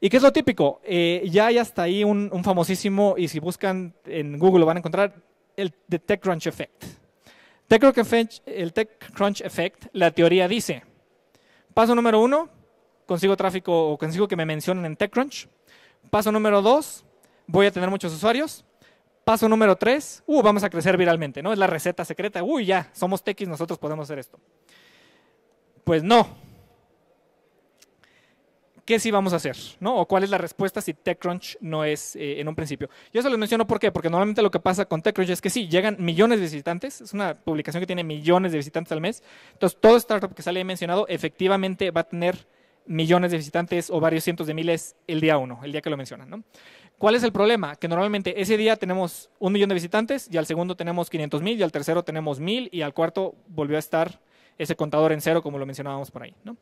¿Y qué es lo típico? Eh, ya hay hasta ahí un, famosísimo, y si buscan en Google lo van a encontrar, el The TechCrunch Effect. Effect el TechCrunch Effect, la teoría dice, paso número uno, consigo tráfico o consigo que me mencionen en TechCrunch. Paso número dos, voy a tener muchos usuarios. Paso número tres, uh, vamos a crecer viralmente, ¿no? Es la receta secreta. Uy, ya, somos techis, nosotros podemos hacer esto. Pues no. ¿Qué sí vamos a hacer? ¿no? ¿O cuál es la respuesta si TechCrunch no es eh, en un principio? Yo se los menciono por qué, porque normalmente lo que pasa con TechCrunch es que sí, llegan millones de visitantes, es una publicación que tiene millones de visitantes al mes, entonces todo startup que sale mencionado efectivamente va a tener millones de visitantes o varios cientos de miles el día uno, el día que lo mencionan. ¿Cuál es el problema? Que normalmente ese día tenemos un millón de visitantes y al segundo tenemos 500 mil y al tercero tenemos mil y al cuarto volvió a estar ese contador en cero como lo mencionábamos por ahí. ¿no?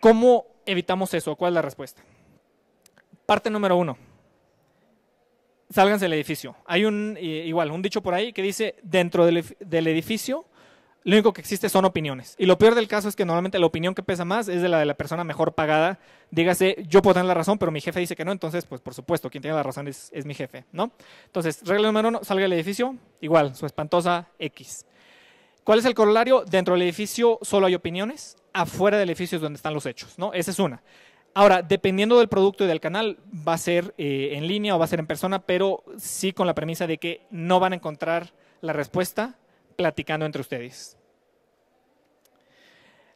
¿Cómo evitamos eso? ¿Cuál es la respuesta? Parte número uno. Sálganse del edificio. Hay un, eh, igual, un dicho por ahí que dice, dentro del edificio lo único que existe son opiniones. Y lo peor del caso es que normalmente la opinión que pesa más es de la de la persona mejor pagada. Dígase, yo puedo tener la razón, pero mi jefe dice que no, entonces, pues por supuesto, quien tiene la razón es, mi jefe, ¿no? Entonces, regla número uno, salga del edificio, igual, su espantosa X. ¿Cuál es el corolario? Dentro del edificio solo hay opiniones, afuera del edificio es donde están los hechos, ¿no? Esa es una. Ahora, dependiendo del producto y del canal, va a ser eh, en línea o va a ser en persona, pero sí con la premisa de que no van a encontrar la respuesta platicando entre ustedes.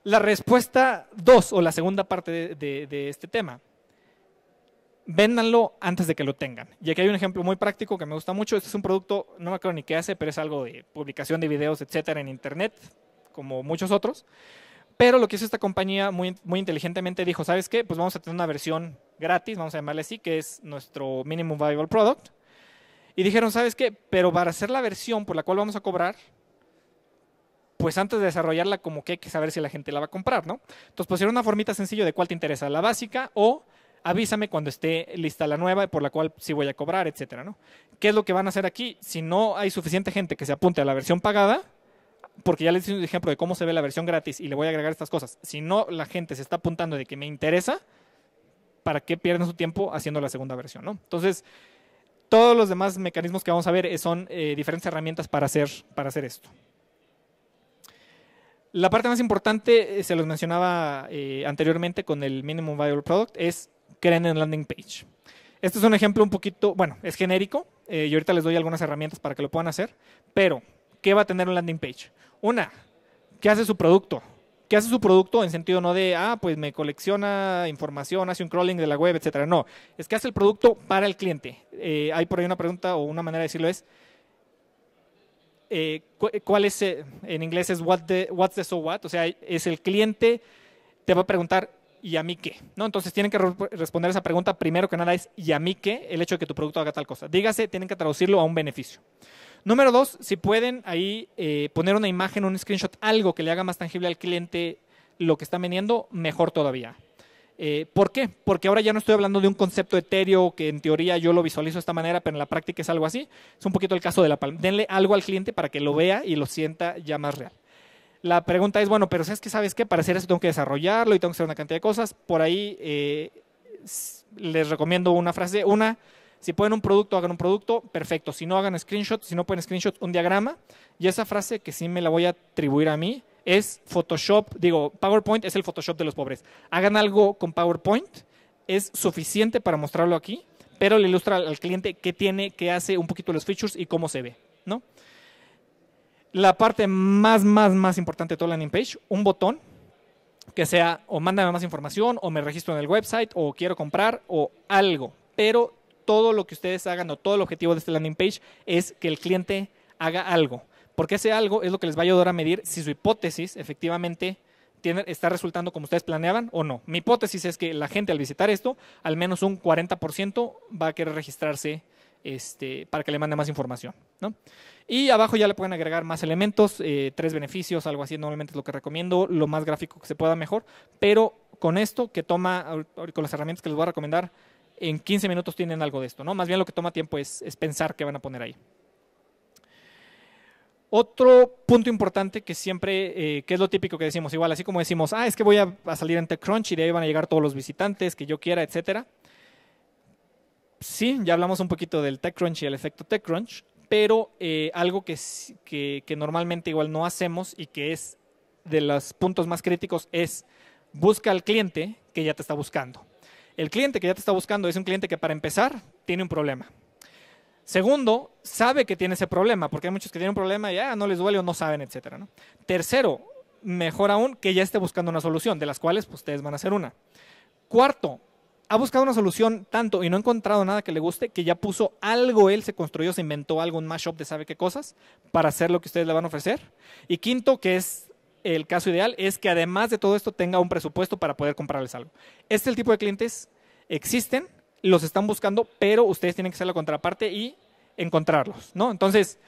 La respuesta 2 o la segunda parte de, este tema. Véndanlo antes de que lo tengan. Y aquí hay un ejemplo muy práctico que me gusta mucho. Este es un producto, no me acuerdo ni qué hace, pero es algo de publicación de videos, etcétera, en internet, como muchos otros. Pero lo que hizo esta compañía muy, muy inteligentemente dijo, ¿sabes qué? Pues vamos a tener una versión gratis, vamos a llamarle así, que es nuestro Minimum Viable Product. Y dijeron, ¿sabes qué? Pero para hacer la versión por la cual vamos a cobrar, pues antes de desarrollarla como que hay que saber si la gente la va a comprar, ¿no? Entonces pusieron una formita sencilla de cuál te interesa, la básica o avísame cuando esté lista la nueva y por la cual sí voy a cobrar, etcétera, ¿no? ¿Qué es lo que van a hacer aquí? Si no hay suficiente gente que se apunte a la versión pagada, porque ya les hice un ejemplo de cómo se ve la versión gratis y le voy a agregar estas cosas. Si no la gente se está apuntando de que me interesa, ¿para qué pierden su tiempo haciendo la segunda versión, ¿no? Entonces, todos los demás mecanismos que vamos a ver son eh, diferentes herramientas para hacer, para hacer esto. La parte más importante, eh, se los mencionaba eh, anteriormente con el Minimum Viable Product, es crear en landing page. Este es un ejemplo un poquito, bueno, es genérico, eh, y ahorita les doy algunas herramientas para que lo puedan hacer, pero ¿qué va a tener un landing page? Una, ¿qué hace su producto? ¿Qué hace su producto en sentido no de, ah, pues me colecciona información, hace un crawling de la web, etcétera? No, es que hace el producto para el cliente. hay por ahí una pregunta o una manera de decirlo es, eh, cuál es, eh, en inglés es what the, what's the so what, o sea, es el cliente te va a preguntar, ¿y a mí qué? ¿No? Entonces tienen que responder esa pregunta primero que nada es, ¿y a mí qué? El hecho de que tu producto haga tal cosa. Dígase, tienen que traducirlo a un beneficio. Número dos, si pueden ahí eh, poner una imagen, un screenshot, algo que le haga más tangible al cliente lo que están vendiendo, mejor todavía. Eh, ¿Por qué? Porque ahora ya no estoy hablando de un concepto etéreo que en teoría yo lo visualizo de esta manera, pero en la práctica es algo así. Es un poquito el caso de la palma. Denle algo al cliente para que lo vea y lo sienta ya más real. La pregunta es, bueno, pero ¿sabes que ¿Sabes qué? Para hacer eso tengo que desarrollarlo y tengo que hacer una cantidad de cosas. Por ahí eh, les recomiendo una frase. Una, si pueden un producto, hagan un producto, perfecto. Si no, hagan screenshot. Si no pueden screenshot, un diagrama. Y esa frase que sí me la voy a atribuir a mí, es Photoshop, digo, PowerPoint es el Photoshop de los pobres. Hagan algo con PowerPoint, es suficiente para mostrarlo aquí, pero le ilustra al cliente qué tiene, qué hace, un poquito los features y cómo se ve, ¿no? La parte más, más, más importante de toda la landing page, un botón que sea o mándame más información o me registro en el website o quiero comprar o algo, pero todo lo que ustedes hagan o todo el objetivo de este landing page es que el cliente haga algo. Porque ese algo es lo que les va a ayudar a medir si su hipótesis efectivamente está resultando como ustedes planeaban o no. Mi hipótesis es que la gente al visitar esto, al menos un 40% va a querer registrarse este, para que le mande más información. Y abajo ya le pueden agregar más elementos, eh, tres beneficios, algo así, normalmente es lo que recomiendo, lo más gráfico que se pueda mejor, pero con esto que toma, con las herramientas que les voy a recomendar, en 15 minutos tienen algo de esto, ¿no? Más bien lo que toma tiempo es, es pensar qué van a poner ahí. Otro punto importante que siempre, eh, que es lo típico que decimos, igual así como decimos, ah, es que voy a, salir en TechCrunch y de ahí van a llegar todos los visitantes que yo quiera, etcétera. Sí, ya hablamos un poquito del TechCrunch y el efecto TechCrunch, pero eh, algo que, que, que, normalmente igual no hacemos y que es de los puntos más críticos es busca al cliente que ya te está buscando. El cliente que ya te está buscando es un cliente que para empezar tiene un problema Segundo, sabe que tiene ese problema, porque hay muchos que tienen un problema y ya ah, no les duele o no saben, etc. Tercero, mejor aún, que ya esté buscando una solución, de las cuales pues, ustedes van a hacer una. Cuarto, ha buscado una solución tanto y no ha encontrado nada que le guste, que ya puso algo él, se construyó, se inventó algo, un mashup de sabe qué cosas, para hacer lo que ustedes le van a ofrecer. Y quinto, que es el caso ideal, es que además de todo esto tenga un presupuesto para poder comprarles algo. Este es el tipo de clientes existen los están buscando, pero ustedes tienen que ser la contraparte y encontrarlos, ¿no? Entonces,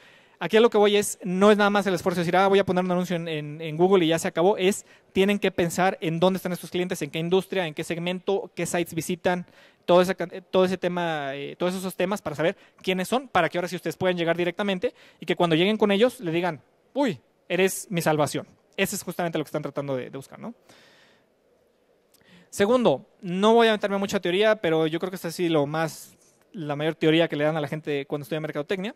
aquí a lo que voy es, no es nada más el esfuerzo de decir, ah, voy a poner un anuncio en, Google y ya se acabó, es, tienen que pensar en dónde están estos clientes, en qué industria, en qué segmento, qué sites visitan, todo ese, todo ese tema, eh, todos esos temas para saber quiénes son, para que ahora sí ustedes puedan llegar directamente y que cuando lleguen con ellos le digan, uy, eres mi salvación. Ese es justamente lo que están tratando de, de buscar, ¿no? Segundo, no voy a mucho mucha teoría, pero yo creo que esta así lo más, la mayor teoría que le dan a la gente cuando estudia mercadotecnia,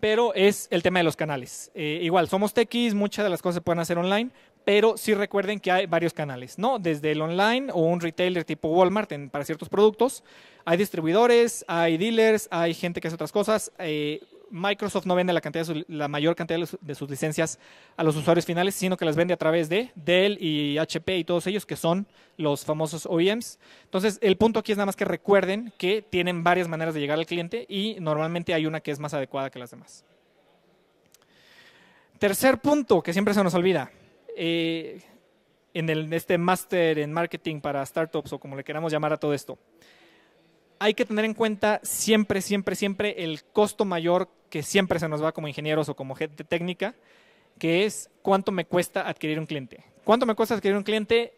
pero es el tema de los canales. Eh, igual, somos techis, muchas de las cosas se pueden hacer online, pero sí recuerden que hay varios canales, ¿no? Desde el online o un retailer tipo Walmart para ciertos productos, hay distribuidores, hay dealers, hay gente que hace otras cosas. Eh, Microsoft no vende la, cantidad la mayor cantidad de sus licencias a los usuarios finales, sino que las vende a través de Dell y HP y todos ellos, que son los famosos OEMs. Entonces, el punto aquí es nada más que recuerden que tienen varias maneras de llegar al cliente y normalmente hay una que es más adecuada que las demás. Tercer punto que siempre se nos olvida. Eh, en este máster en marketing para startups o como le queramos llamar a todo esto hay que tener en cuenta siempre, siempre, siempre el costo mayor que siempre se nos va como ingenieros o como gente técnica, que es cuánto me cuesta adquirir un cliente. ¿Cuánto me cuesta adquirir un cliente?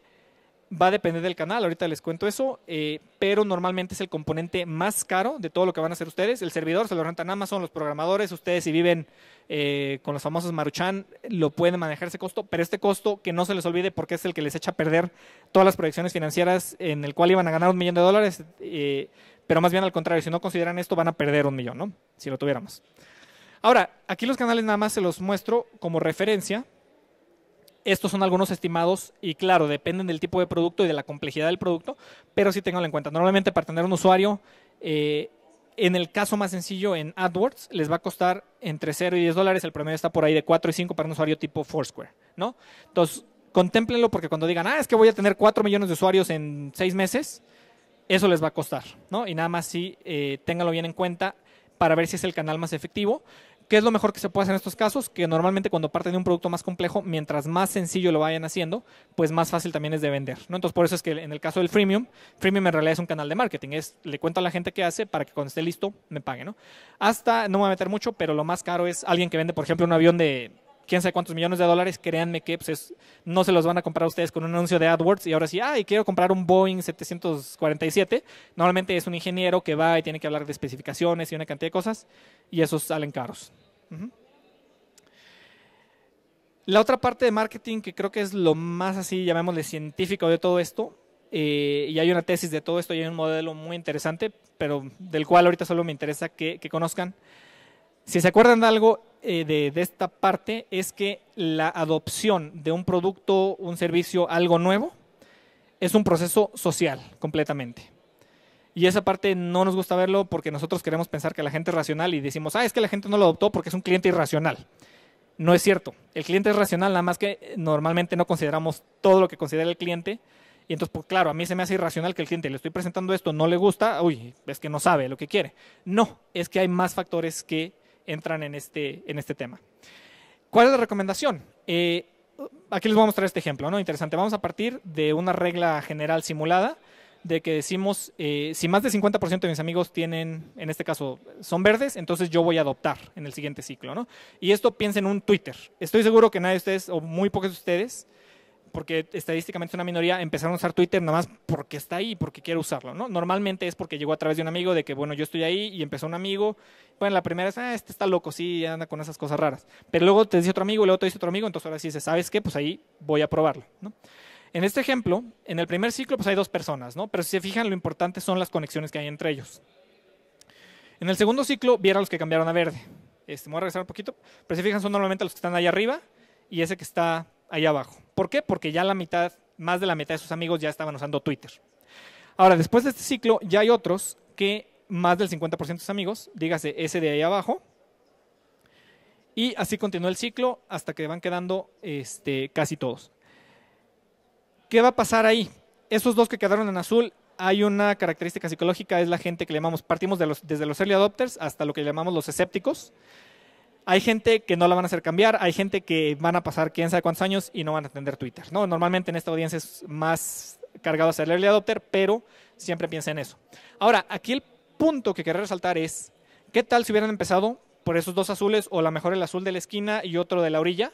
Va a depender del canal, ahorita les cuento eso, eh, pero normalmente es el componente más caro de todo lo que van a hacer ustedes. El servidor se lo rentan Amazon, los programadores, ustedes si viven eh, con los famosos Maruchan, lo pueden manejar ese costo, pero este costo que no se les olvide porque es el que les echa a perder todas las proyecciones financieras en el cual iban a ganar un millón de dólares. Eh, pero más bien al contrario, si no consideran esto van a perder un millón, ¿no? Si lo tuviéramos. Ahora, aquí los canales nada más se los muestro como referencia. Estos son algunos estimados y claro, dependen del tipo de producto y de la complejidad del producto, pero sí tenganlo en cuenta. Normalmente para tener un usuario, eh, en el caso más sencillo en AdWords, les va a costar entre 0 y 10 dólares, el premio está por ahí de 4 y 5 para un usuario tipo Foursquare, ¿no? Entonces, contémplenlo porque cuando digan, ah, es que voy a tener 4 millones de usuarios en 6 meses, eso les va a costar, ¿no? Y nada más si eh, ténganlo bien en cuenta para ver si es el canal más efectivo. ¿Qué es lo mejor que se puede hacer en estos casos? Que normalmente cuando parten de un producto más complejo, mientras más sencillo lo vayan haciendo, pues más fácil también es de vender. ¿no? Entonces, por eso es que en el caso del freemium, freemium en realidad es un canal de marketing. Es, le cuento a la gente qué hace para que cuando esté listo me pague. ¿no? Hasta, no me voy a meter mucho, pero lo más caro es alguien que vende, por ejemplo, un avión de quién sabe cuántos millones de dólares, créanme que pues, no se los van a comprar a ustedes con un anuncio de AdWords y ahora sí, ay, quiero comprar un Boeing 747. Normalmente es un ingeniero que va y tiene que hablar de especificaciones y una cantidad de cosas y esos salen caros. La otra parte de marketing que creo que es lo más así, llamémosle científico de todo esto, eh, y hay una tesis de todo esto y hay un modelo muy interesante, pero del cual ahorita solo me interesa que, que conozcan, si se acuerdan de algo eh, de, esta parte, es que la adopción de un producto, un servicio, algo nuevo, es un proceso social completamente. Y esa parte no nos gusta verlo porque nosotros queremos pensar que la gente es racional y decimos, ah, es que la gente no lo adoptó porque es un cliente irracional. No es cierto. El cliente es racional, nada más que eh, normalmente no consideramos todo lo que considera el cliente. Y entonces, pues, claro, a mí se me hace irracional que el cliente le estoy presentando esto, no le gusta, uy, es que no sabe lo que quiere. No, es que hay más factores que entran en este, en este tema. ¿Cuál es la recomendación? Eh, aquí les voy a mostrar este ejemplo, ¿no? Interesante. Vamos a partir de una regla general simulada de que decimos, eh, si más del 50% de mis amigos tienen, en este caso, son verdes, entonces yo voy a adoptar en el siguiente ciclo, ¿no? Y esto piensa en un Twitter. Estoy seguro que nadie de ustedes, o muy pocos de ustedes, porque estadísticamente una minoría, empezaron a usar Twitter nada más porque está ahí, porque quiere usarlo, ¿no? Normalmente es porque llegó a través de un amigo, de que, bueno, yo estoy ahí y empezó un amigo. Bueno, la primera es, ah, este está loco, sí, anda con esas cosas raras. Pero luego te dice otro amigo, luego te dice otro amigo, entonces ahora sí dices, ¿sabes qué? Pues ahí voy a probarlo, En este ejemplo, en el primer ciclo, pues hay dos personas, ¿no? Pero si se fijan, lo importante son las conexiones que hay entre ellos. En el segundo ciclo, vieron los que cambiaron a verde. Este, voy a regresar un poquito. Pero si fijan, son normalmente los que están ahí arriba y ese que está ahí abajo. ¿Por qué? Porque ya la mitad, más de la mitad de sus amigos ya estaban usando Twitter. Ahora, después de este ciclo, ya hay otros que más del 50% de sus amigos, dígase ese de ahí abajo, y así continúa el ciclo hasta que van quedando este, casi todos. ¿Qué va a pasar ahí? Esos dos que quedaron en azul, hay una característica psicológica, es la gente que le llamamos, partimos de desde los early adopters hasta lo que llamamos los escépticos hay gente que no la van a hacer cambiar, hay gente que van a pasar quién sabe cuántos años y no van a atender Twitter. ¿no? Normalmente en esta audiencia es más cargado hacerle el adopter, pero siempre piensa en eso. Ahora, aquí el punto que quería resaltar es, ¿qué tal si hubieran empezado por esos dos azules o la mejor el azul de la esquina y otro de la orilla?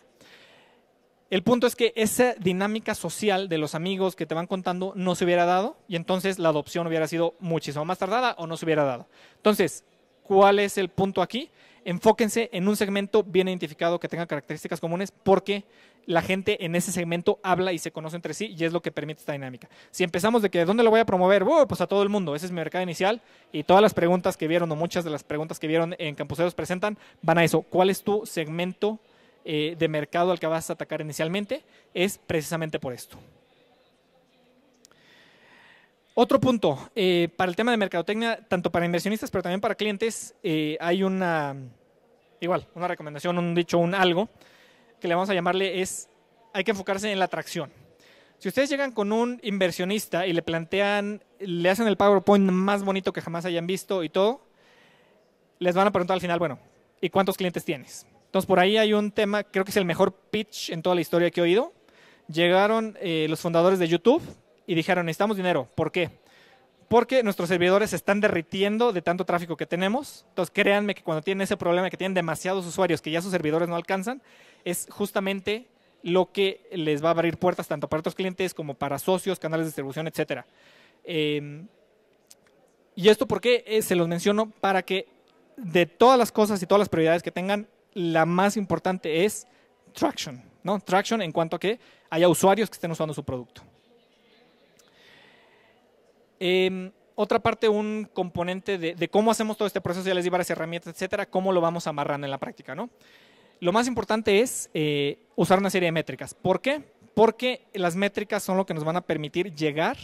El punto es que esa dinámica social de los amigos que te van contando no se hubiera dado y entonces la adopción hubiera sido muchísimo más tardada o no se hubiera dado. Entonces, ¿cuál es el punto aquí? enfóquense en un segmento bien identificado que tenga características comunes porque la gente en ese segmento habla y se conoce entre sí y es lo que permite esta dinámica. Si empezamos de que dónde lo voy a promover, uh, pues a todo el mundo, ese es mi mercado inicial y todas las preguntas que vieron o muchas de las preguntas que vieron en Campuseros presentan van a eso, ¿cuál es tu segmento eh, de mercado al que vas a atacar inicialmente? Es precisamente por esto. Otro punto, eh, para el tema de mercadotecnia, tanto para inversionistas, pero también para clientes, eh, hay una, igual, una recomendación, un dicho, un algo, que le vamos a llamarle es, hay que enfocarse en la atracción. Si ustedes llegan con un inversionista y le plantean, le hacen el PowerPoint más bonito que jamás hayan visto y todo, les van a preguntar al final, bueno, ¿y cuántos clientes tienes? Entonces, por ahí hay un tema, creo que es el mejor pitch en toda la historia que he oído. Llegaron eh, los fundadores de YouTube y dijeron, necesitamos dinero. ¿Por qué? Porque nuestros servidores se están derritiendo de tanto tráfico que tenemos. Entonces, créanme que cuando tienen ese problema, que tienen demasiados usuarios que ya sus servidores no alcanzan, es justamente lo que les va a abrir puertas tanto para otros clientes como para socios, canales de distribución, etc. Em, y esto porque eh, se los menciono para que de todas las cosas y todas las prioridades que tengan, la más importante es traction, ¿no? Traction en cuanto a que haya usuarios que estén usando su producto. Em, otra parte, un componente de, cómo hacemos todo este proceso, ya les di varias herramientas, etcétera, cómo lo vamos a amarrar en la práctica, Lo más importante es eh, usar una serie de métricas. ¿Por qué? Porque las métricas son lo que nos van a permitir llegar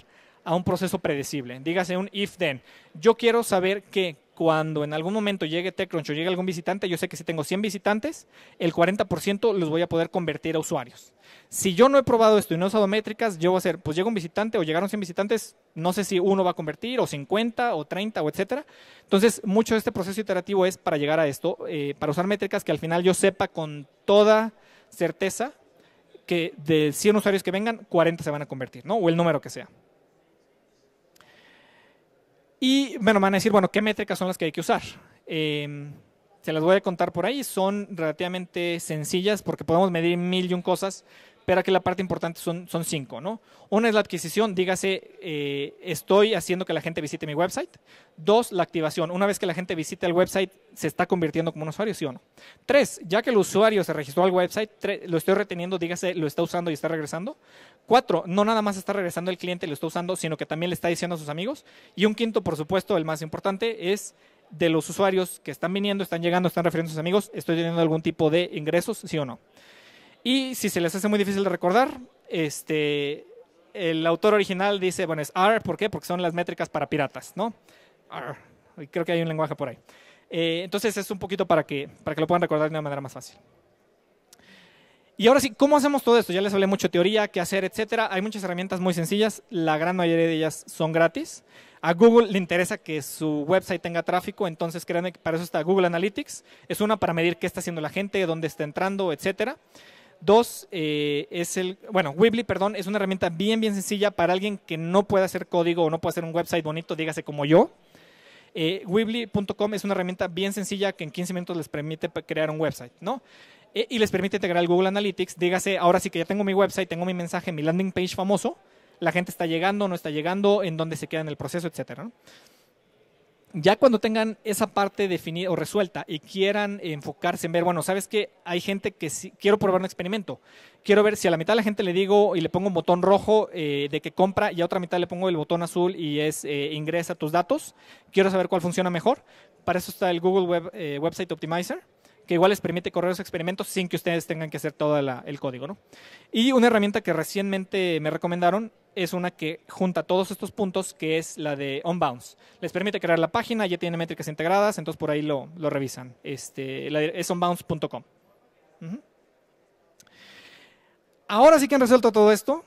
a un proceso predecible. Dígase un if-then. Yo quiero saber que cuando en algún momento llegue TechCrunch o llegue algún visitante, yo sé que si tengo 100 visitantes, el 40% los voy a poder convertir a usuarios. Si yo no he probado esto y no he usado métricas, yo voy a hacer, pues llega un visitante o llegaron 100 visitantes, no sé si uno va a convertir o 50 o 30 o etcétera. Entonces, mucho de este proceso iterativo es para llegar a esto, eh, para usar métricas que al final yo sepa con toda certeza que de 100 usuarios que vengan, 40 se van a convertir, ¿no? O el número que sea. Y bueno, van a decir, bueno, ¿qué métricas son las que hay que usar? Em, se las voy a contar por ahí, son relativamente sencillas porque podemos medir mil y un cosas, pero aquí la parte importante son, son cinco, ¿no? Una es la adquisición, dígase, eh, estoy haciendo que la gente visite mi website. Dos, la activación. Una vez que la gente visite el website, ¿se está convirtiendo como un usuario, sí o no? Tres, ya que el usuario se registró al website, lo estoy reteniendo, dígase, lo está usando y está regresando. Cuatro, no nada más está regresando el cliente, lo está usando, sino que también le está diciendo a sus amigos. Y un quinto, por supuesto, el más importante, es de los usuarios que están viniendo, están llegando, están refiriendo a sus amigos, estoy teniendo algún tipo de ingresos, sí o no. Y si se les hace muy difícil de recordar, este, el autor original dice, bueno, es R, ¿por qué? Porque son las métricas para piratas, ¿no? R. Creo que hay un lenguaje por ahí. Eh, entonces es un poquito para que, para que lo puedan recordar de una manera más fácil. Y ahora sí, ¿cómo hacemos todo esto? Ya les hablé mucho de teoría, qué hacer, etcétera. Hay muchas herramientas muy sencillas, la gran mayoría de ellas son gratis. A Google le interesa que su website tenga tráfico, entonces créanme que para eso está Google Analytics. Es una para medir qué está haciendo la gente, dónde está entrando, etcétera. Dos, eh, es el, bueno, Weebly, perdón, es una herramienta bien, bien sencilla para alguien que no puede hacer código o no puede hacer un website bonito, dígase como yo. Eh, es una herramienta bien sencilla que en 15 minutos les permite crear un website, ¿no? Eh, y les permite integrar el Google Analytics. Dígase, ahora sí que ya tengo mi website, tengo mi mensaje, mi landing page famoso, la gente está llegando, no está llegando, en dónde se queda en el proceso, etcétera. ¿no? ya cuando tengan esa parte definida o resuelta y quieran enfocarse en ver, bueno, sabes que hay gente que quiero probar un experimento, quiero ver si a la mitad de la gente le digo y le pongo un botón rojo eh, de que compra y a otra mitad le pongo el botón azul y es eh, ingresa tus datos, quiero saber cuál funciona mejor. Para eso está el Google Web, eh, Website Optimizer que igual les permite correr los experimentos sin que ustedes tengan que hacer todo el código. Y una herramienta que recientemente me recomendaron es una que junta todos estos puntos, que es la de OnBounce. Les permite crear la página, ya tiene métricas integradas, entonces por ahí lo, revisan. Este, es onbounce.com. Ahora sí que han resuelto todo esto,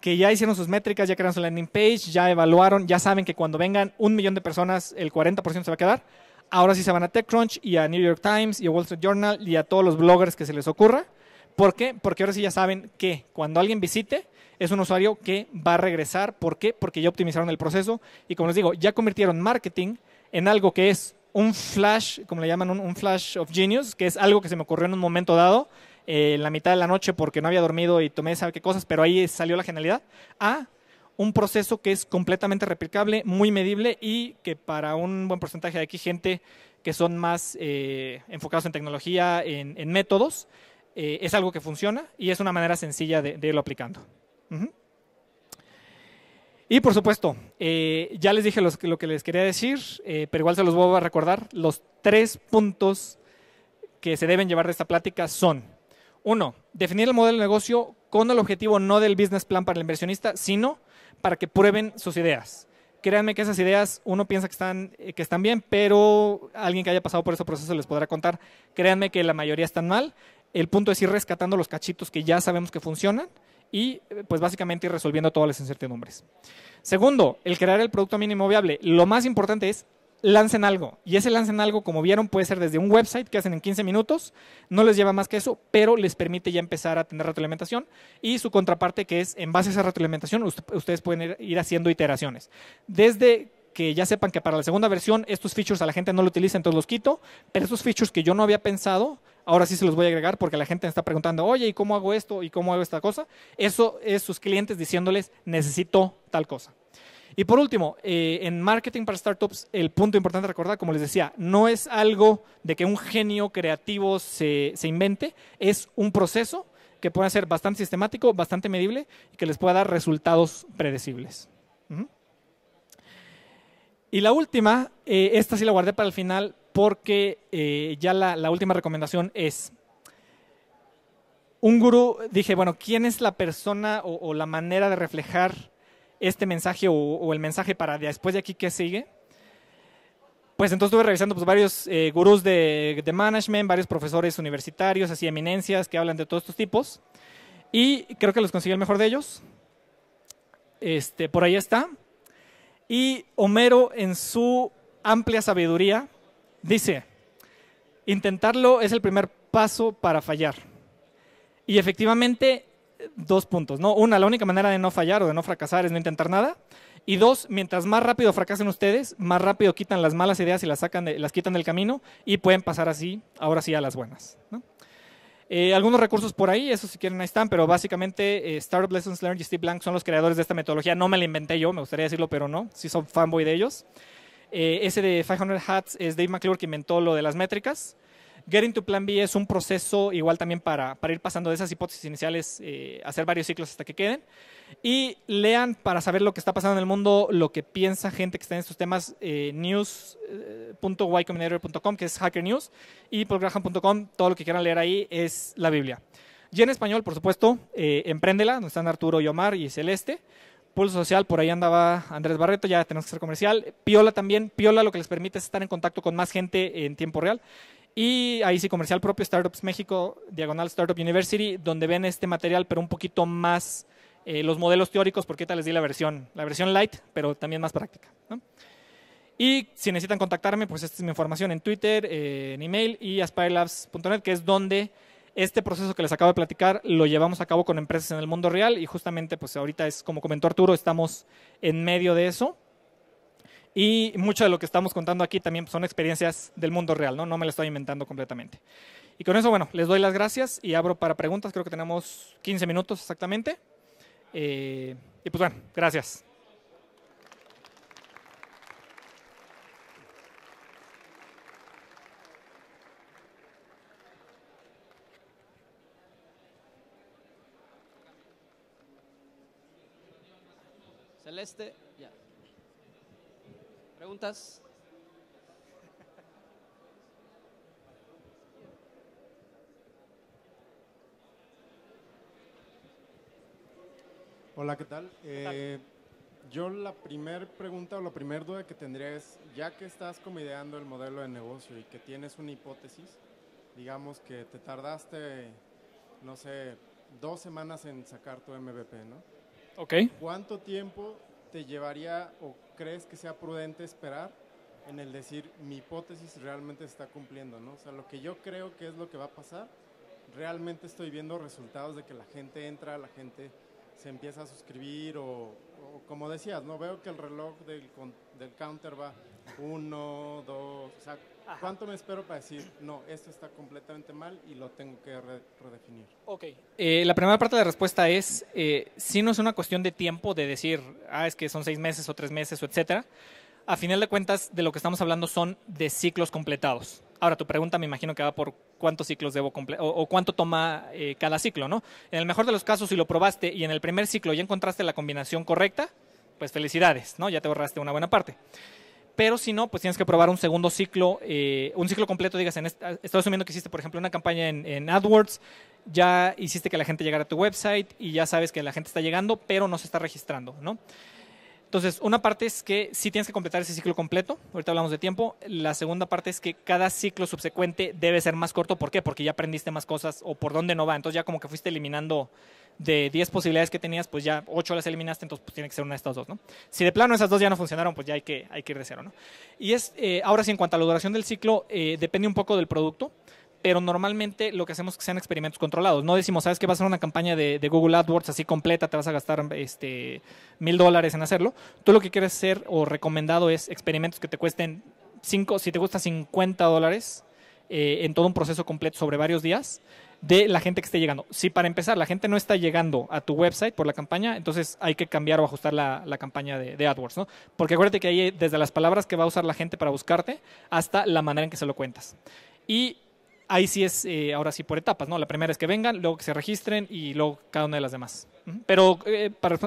que ya hicieron sus métricas, ya crearon su landing page, ya evaluaron, ya saben que cuando vengan un millón de personas, el 40% se va a quedar Ahora sí se van a TechCrunch y a New York Times y a Wall Street Journal y a todos los bloggers que se les ocurra. ¿Por qué? Porque ahora sí ya saben que cuando alguien visite es un usuario que va a regresar. ¿Por qué? Porque ya optimizaron el proceso y como les digo, ya convirtieron marketing en algo que es un flash, como le llaman, un, flash of genius, que es algo que se me ocurrió en un momento dado, eh, en la mitad de la noche porque no había dormido y tomé sabe qué cosas, pero ahí salió la genialidad, a un proceso que es completamente replicable, muy medible y que para un buen porcentaje de aquí gente que son más eh, enfocados en tecnología, en, métodos, eh, es algo que funciona y es una manera sencilla de, irlo aplicando. Y por supuesto, eh, ya les dije lo que les quería decir, pero igual se los voy a recordar. Los tres puntos que se deben llevar de esta plática son, uno, definir el modelo de negocio con el objetivo no del business plan para el inversionista, sino para que prueben sus ideas. Créanme que esas ideas uno piensa que están, eh, que están bien, pero alguien que haya pasado por ese proceso les podrá contar. Créanme que la mayoría están mal. El punto es ir rescatando los cachitos que ya sabemos que funcionan y eh, pues básicamente ir resolviendo todas las incertidumbres. Segundo, el crear el producto mínimo viable. Lo más importante es lancen algo. Y ese lancen algo, como vieron, puede ser desde un website que hacen en 15 minutos, no les lleva más que eso, pero les permite ya empezar a tener retroalimentación y su contraparte que es, en base a esa retroalimentación, ustedes pueden ir haciendo iteraciones. Desde que ya sepan que para la segunda versión estos features a la gente no lo utiliza, entonces los quito, pero esos features que yo no había pensado, ahora sí se los voy a agregar porque la gente me está preguntando, oye, ¿y cómo hago esto? ¿Y cómo hago esta cosa? Eso es sus clientes diciéndoles, necesito tal cosa. Y por último, eh, en marketing para startups, el punto importante a recordar, como les decía, no es algo de que un genio creativo se, invente, es un proceso que puede ser bastante sistemático, bastante medible y que les pueda dar resultados predecibles. Y la última, eh, esta sí la guardé para el final porque eh, ya la, última recomendación es un gurú, dije, bueno, ¿quién es la persona o, la manera de reflejar este mensaje o, el mensaje para después de aquí que sigue, pues entonces estuve revisando pues, varios eh, gurús de, de, management, varios profesores universitarios, así eminencias que hablan de todos estos tipos. Y creo que los consiguió el mejor de ellos. Este, por ahí está. Y Homero, en su amplia sabiduría, dice, intentarlo es el primer paso para fallar. Y efectivamente, dos puntos, ¿no? Una, la única manera de no fallar o de no fracasar es no intentar nada. Y dos, mientras más rápido fracasen ustedes, más rápido quitan las malas ideas y las, sacan de, las quitan del camino y pueden pasar así, ahora sí, a las buenas. Eh, algunos recursos por ahí, eso si quieren ahí están, pero básicamente eh, Startup Lessons Learned y Steve Blank son los creadores de esta metodología. No me la inventé yo, me gustaría decirlo, pero no, sí soy fanboy de ellos. Eh, ese de 500 Hats es Dave McClure que inventó lo de las métricas. Getting to Plan B es un proceso igual también para, ir pasando de esas hipótesis iniciales, eh, hacer varios ciclos hasta que queden. Y lean para saber lo que está pasando en el mundo, lo que piensa gente que está en estos temas, eh, news.ycombinator.com, eh, que es Hacker News, y program.com, todo lo que quieran leer ahí es la Biblia. Y en español, por supuesto, eh, Emprendela, donde están Arturo y Omar y Celeste. Pulso Social, por ahí andaba Andrés Barreto, ya tenemos que ser comercial. Piola también, Piola lo que les permite es estar en contacto con más gente en tiempo real. Y ahí sí, comercial propio, Startups México, Diagonal Startup University, donde ven este material, pero un poquito más eh, los modelos teóricos, porque ahorita les di la versión, la versión light, pero también más práctica. Y si necesitan contactarme, pues esta es mi información en Twitter, eh, en email y aspirelabs.net, que es donde este proceso que les acabo de platicar lo llevamos a cabo con empresas en el mundo real y justamente pues ahorita es como comentó Arturo, estamos en medio de eso. Y mucho de lo que estamos contando aquí también son experiencias del mundo real, ¿no? No me lo estoy inventando completamente. Y con eso, bueno, les doy las gracias y abro para preguntas. Creo que tenemos 15 minutos exactamente. Eh, y pues bueno, gracias. Celeste. ¿Preguntas? Hola, ¿qué tal? Eh, yo la primera pregunta o la primera duda que tendría es, ya que estás como ideando el modelo de negocio y que tienes una hipótesis, digamos que te tardaste, no sé, dos semanas en sacar tu MVP, ¿no? Ok. ¿Cuánto tiempo te llevaría o crees que sea prudente esperar en el decir mi hipótesis realmente se está cumpliendo, ¿no? O sea, lo que yo creo que es lo que va a pasar, realmente estoy viendo resultados de que la gente entra, la gente se empieza a suscribir o, como decías, ¿no? Veo que el reloj del, del counter va uno, dos, o ¿Cuánto me espero para decir, no, esto está completamente mal y lo tengo que redefinir? Ok. Eh, la primera parte de la respuesta es, eh, si no es una cuestión de tiempo de decir, ah, es que son seis meses o tres meses o etcétera. A final de cuentas, de lo que estamos hablando son de ciclos completados. Ahora, tu pregunta me imagino que va por cuántos ciclos debo completar o, cuánto toma eh, cada ciclo, ¿no? En el mejor de los casos, si lo probaste y en el primer ciclo ya encontraste la combinación correcta, pues felicidades, ¿no? Ya te ahorraste una buena parte. Pero si no, pues tienes que probar un segundo ciclo, eh, un ciclo completo, digas, en estoy asumiendo que hiciste, por ejemplo, una campaña en, en, AdWords, ya hiciste que la gente llegara a tu website y ya sabes que la gente está llegando, pero no se está registrando, ¿no? Entonces, una parte es que sí tienes que completar ese ciclo completo, ahorita hablamos de tiempo. La segunda parte es que cada ciclo subsecuente debe ser más corto, ¿por qué? Porque ya aprendiste más cosas o por dónde no va, entonces ya como que fuiste eliminando de 10 posibilidades que tenías, pues ya 8 las eliminaste, entonces pues, tiene que ser una de estas dos, ¿no? Si de plano esas dos ya no funcionaron, pues ya hay que, hay que ir de cero, ¿no? Y es, eh, ahora sí, en cuanto a la duración del ciclo, eh, depende un poco del producto, pero normalmente lo que hacemos es que sean experimentos controlados. No decimos, sabes que vas a hacer una campaña de, Google AdWords así completa, te vas a gastar este mil dólares en hacerlo. Tú lo que quieres hacer o recomendado es experimentos que te cuesten 5, si te gusta 50 dólares, eh, en todo un proceso completo sobre varios días de la gente que esté llegando. Si para empezar la gente no está llegando a tu website por la campaña, entonces hay que cambiar o ajustar la, campaña de, AdWords, ¿no? Porque acuérdate que hay eh, desde las palabras que va a usar la gente para buscarte hasta la manera en que se lo cuentas. Y ahí sí es, eh, ahora sí, por etapas, ¿no? La primera es que vengan, luego que se registren y luego cada una de las demás. Pero eh, para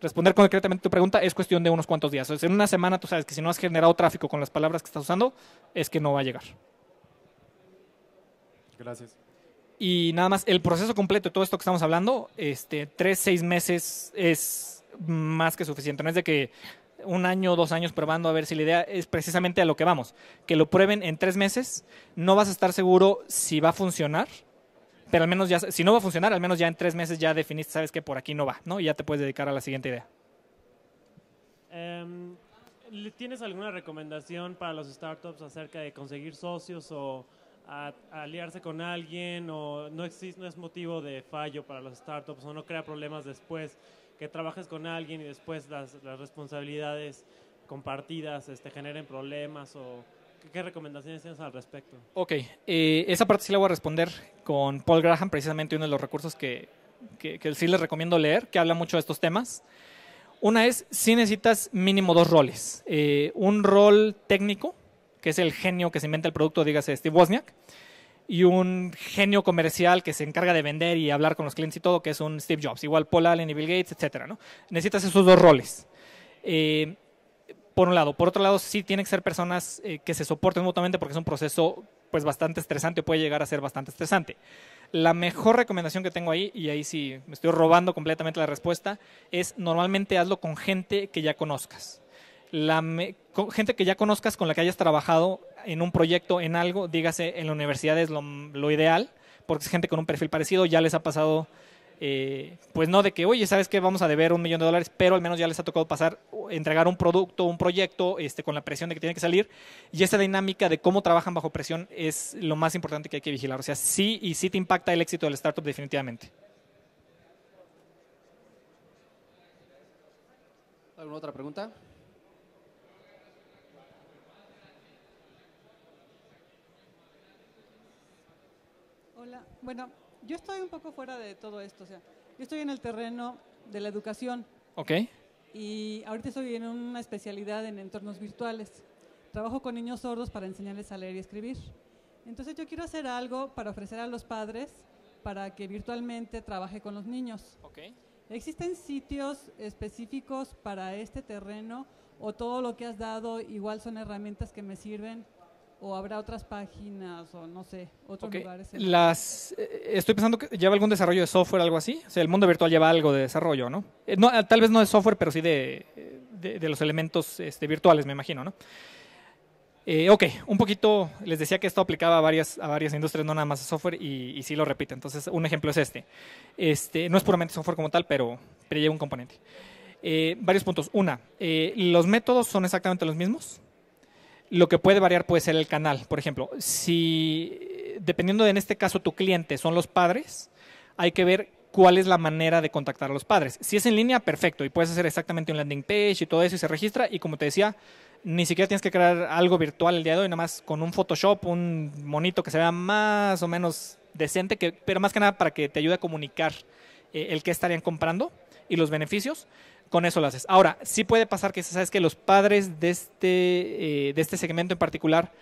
responder concretamente tu pregunta es cuestión de unos cuantos días. O sea, en una semana tú sabes que si no has generado tráfico con las palabras que estás usando, es que no va a llegar. Gracias. Y nada más, el proceso completo de todo esto que estamos hablando, este, tres, seis meses es más que suficiente. No es de que un año, o dos años probando a ver si la idea es precisamente a lo que vamos. Que lo prueben en tres meses, no vas a estar seguro si va a funcionar, pero al menos ya, si no va a funcionar, al menos ya en tres meses ya definiste, sabes que por aquí no va, ¿no? Y ya te puedes dedicar a la siguiente idea. Em, ¿Tienes alguna recomendación para los startups acerca de conseguir socios o a, aliarse con alguien o no, existe, no es motivo de fallo para los startups o no crea problemas después que trabajes con alguien y después las, responsabilidades compartidas este, generen problemas o qué, recomendaciones tienes al respecto. Ok, eh, esa parte sí la voy a responder con Paul Graham, precisamente uno de los recursos que, sí les recomiendo leer, que habla mucho de estos temas. Una es, si necesitas mínimo dos roles, eh, un rol técnico, que es el genio que se inventa el producto, dígase Steve Wozniak, y un genio comercial que se encarga de vender y hablar con los clientes y todo, que es un Steve Jobs, igual Paul Allen y Bill Gates, etcétera. ¿no? Necesitas esos dos roles. Eh, por un lado. Por otro lado, sí tienen que ser personas eh, que se soporten mutuamente porque es un proceso pues bastante estresante puede llegar a ser bastante estresante. La mejor recomendación que tengo ahí, y ahí sí me estoy robando completamente la respuesta, es normalmente hazlo con gente que ya conozcas la gente que ya conozcas, con la que hayas trabajado en un proyecto, en algo, dígase, en la universidad es lo, ideal, porque es gente con un perfil parecido, ya les ha pasado, eh, pues no de que, oye, ¿sabes que Vamos a deber un millón de dólares, pero al menos ya les ha tocado pasar, entregar un producto, un proyecto, este, con la presión de que tiene que salir, y esa dinámica de cómo trabajan bajo presión es lo más importante que hay que vigilar, o sea, sí y sí te impacta el éxito del startup definitivamente. ¿Alguna otra pregunta? Hola. Bueno, yo estoy un poco fuera de todo esto. O sea, yo estoy en el terreno de la educación. Ok. Y ahorita estoy en una especialidad en entornos virtuales. Trabajo con niños sordos para enseñarles a leer y escribir. Entonces yo quiero hacer algo para ofrecer a los padres para que virtualmente trabaje con los niños. Okay. ¿Existen sitios específicos para este terreno o todo lo que has dado igual son herramientas que me sirven? o habrá otras páginas o no sé, otros lugares. Las, eh, estoy pensando que lleva algún desarrollo de software, algo así. O sea, el mundo virtual lleva algo de desarrollo, ¿no? Eh, no ah, tal vez no de software, pero sí de, los elementos este, virtuales, me imagino, ¿no? Eh, ok, un poquito, les decía que esto aplicaba a varias, a varias industrias, no nada más a software, y, y sí lo repite. Entonces, un ejemplo es este. este. No es puramente software como tal, pero, pero lleva un componente. varios puntos. Una, los métodos son exactamente los mismos lo que puede variar puede ser el canal. Por ejemplo, si, dependiendo de en este caso tu cliente son los padres, hay que ver cuál es la manera de contactar a los padres. Si es en línea, perfecto, y puedes hacer exactamente un landing page y todo eso y se registra. Y como te decía, ni siquiera tienes que crear algo virtual el día de hoy, nada más con un Photoshop, un monito que se vea más o menos decente, que, pero más que nada para que te ayude a comunicar eh, el que estarían comprando y los beneficios con eso lo haces. Ahora, sí puede pasar que sabes que los padres de este, eh, de este segmento en particular,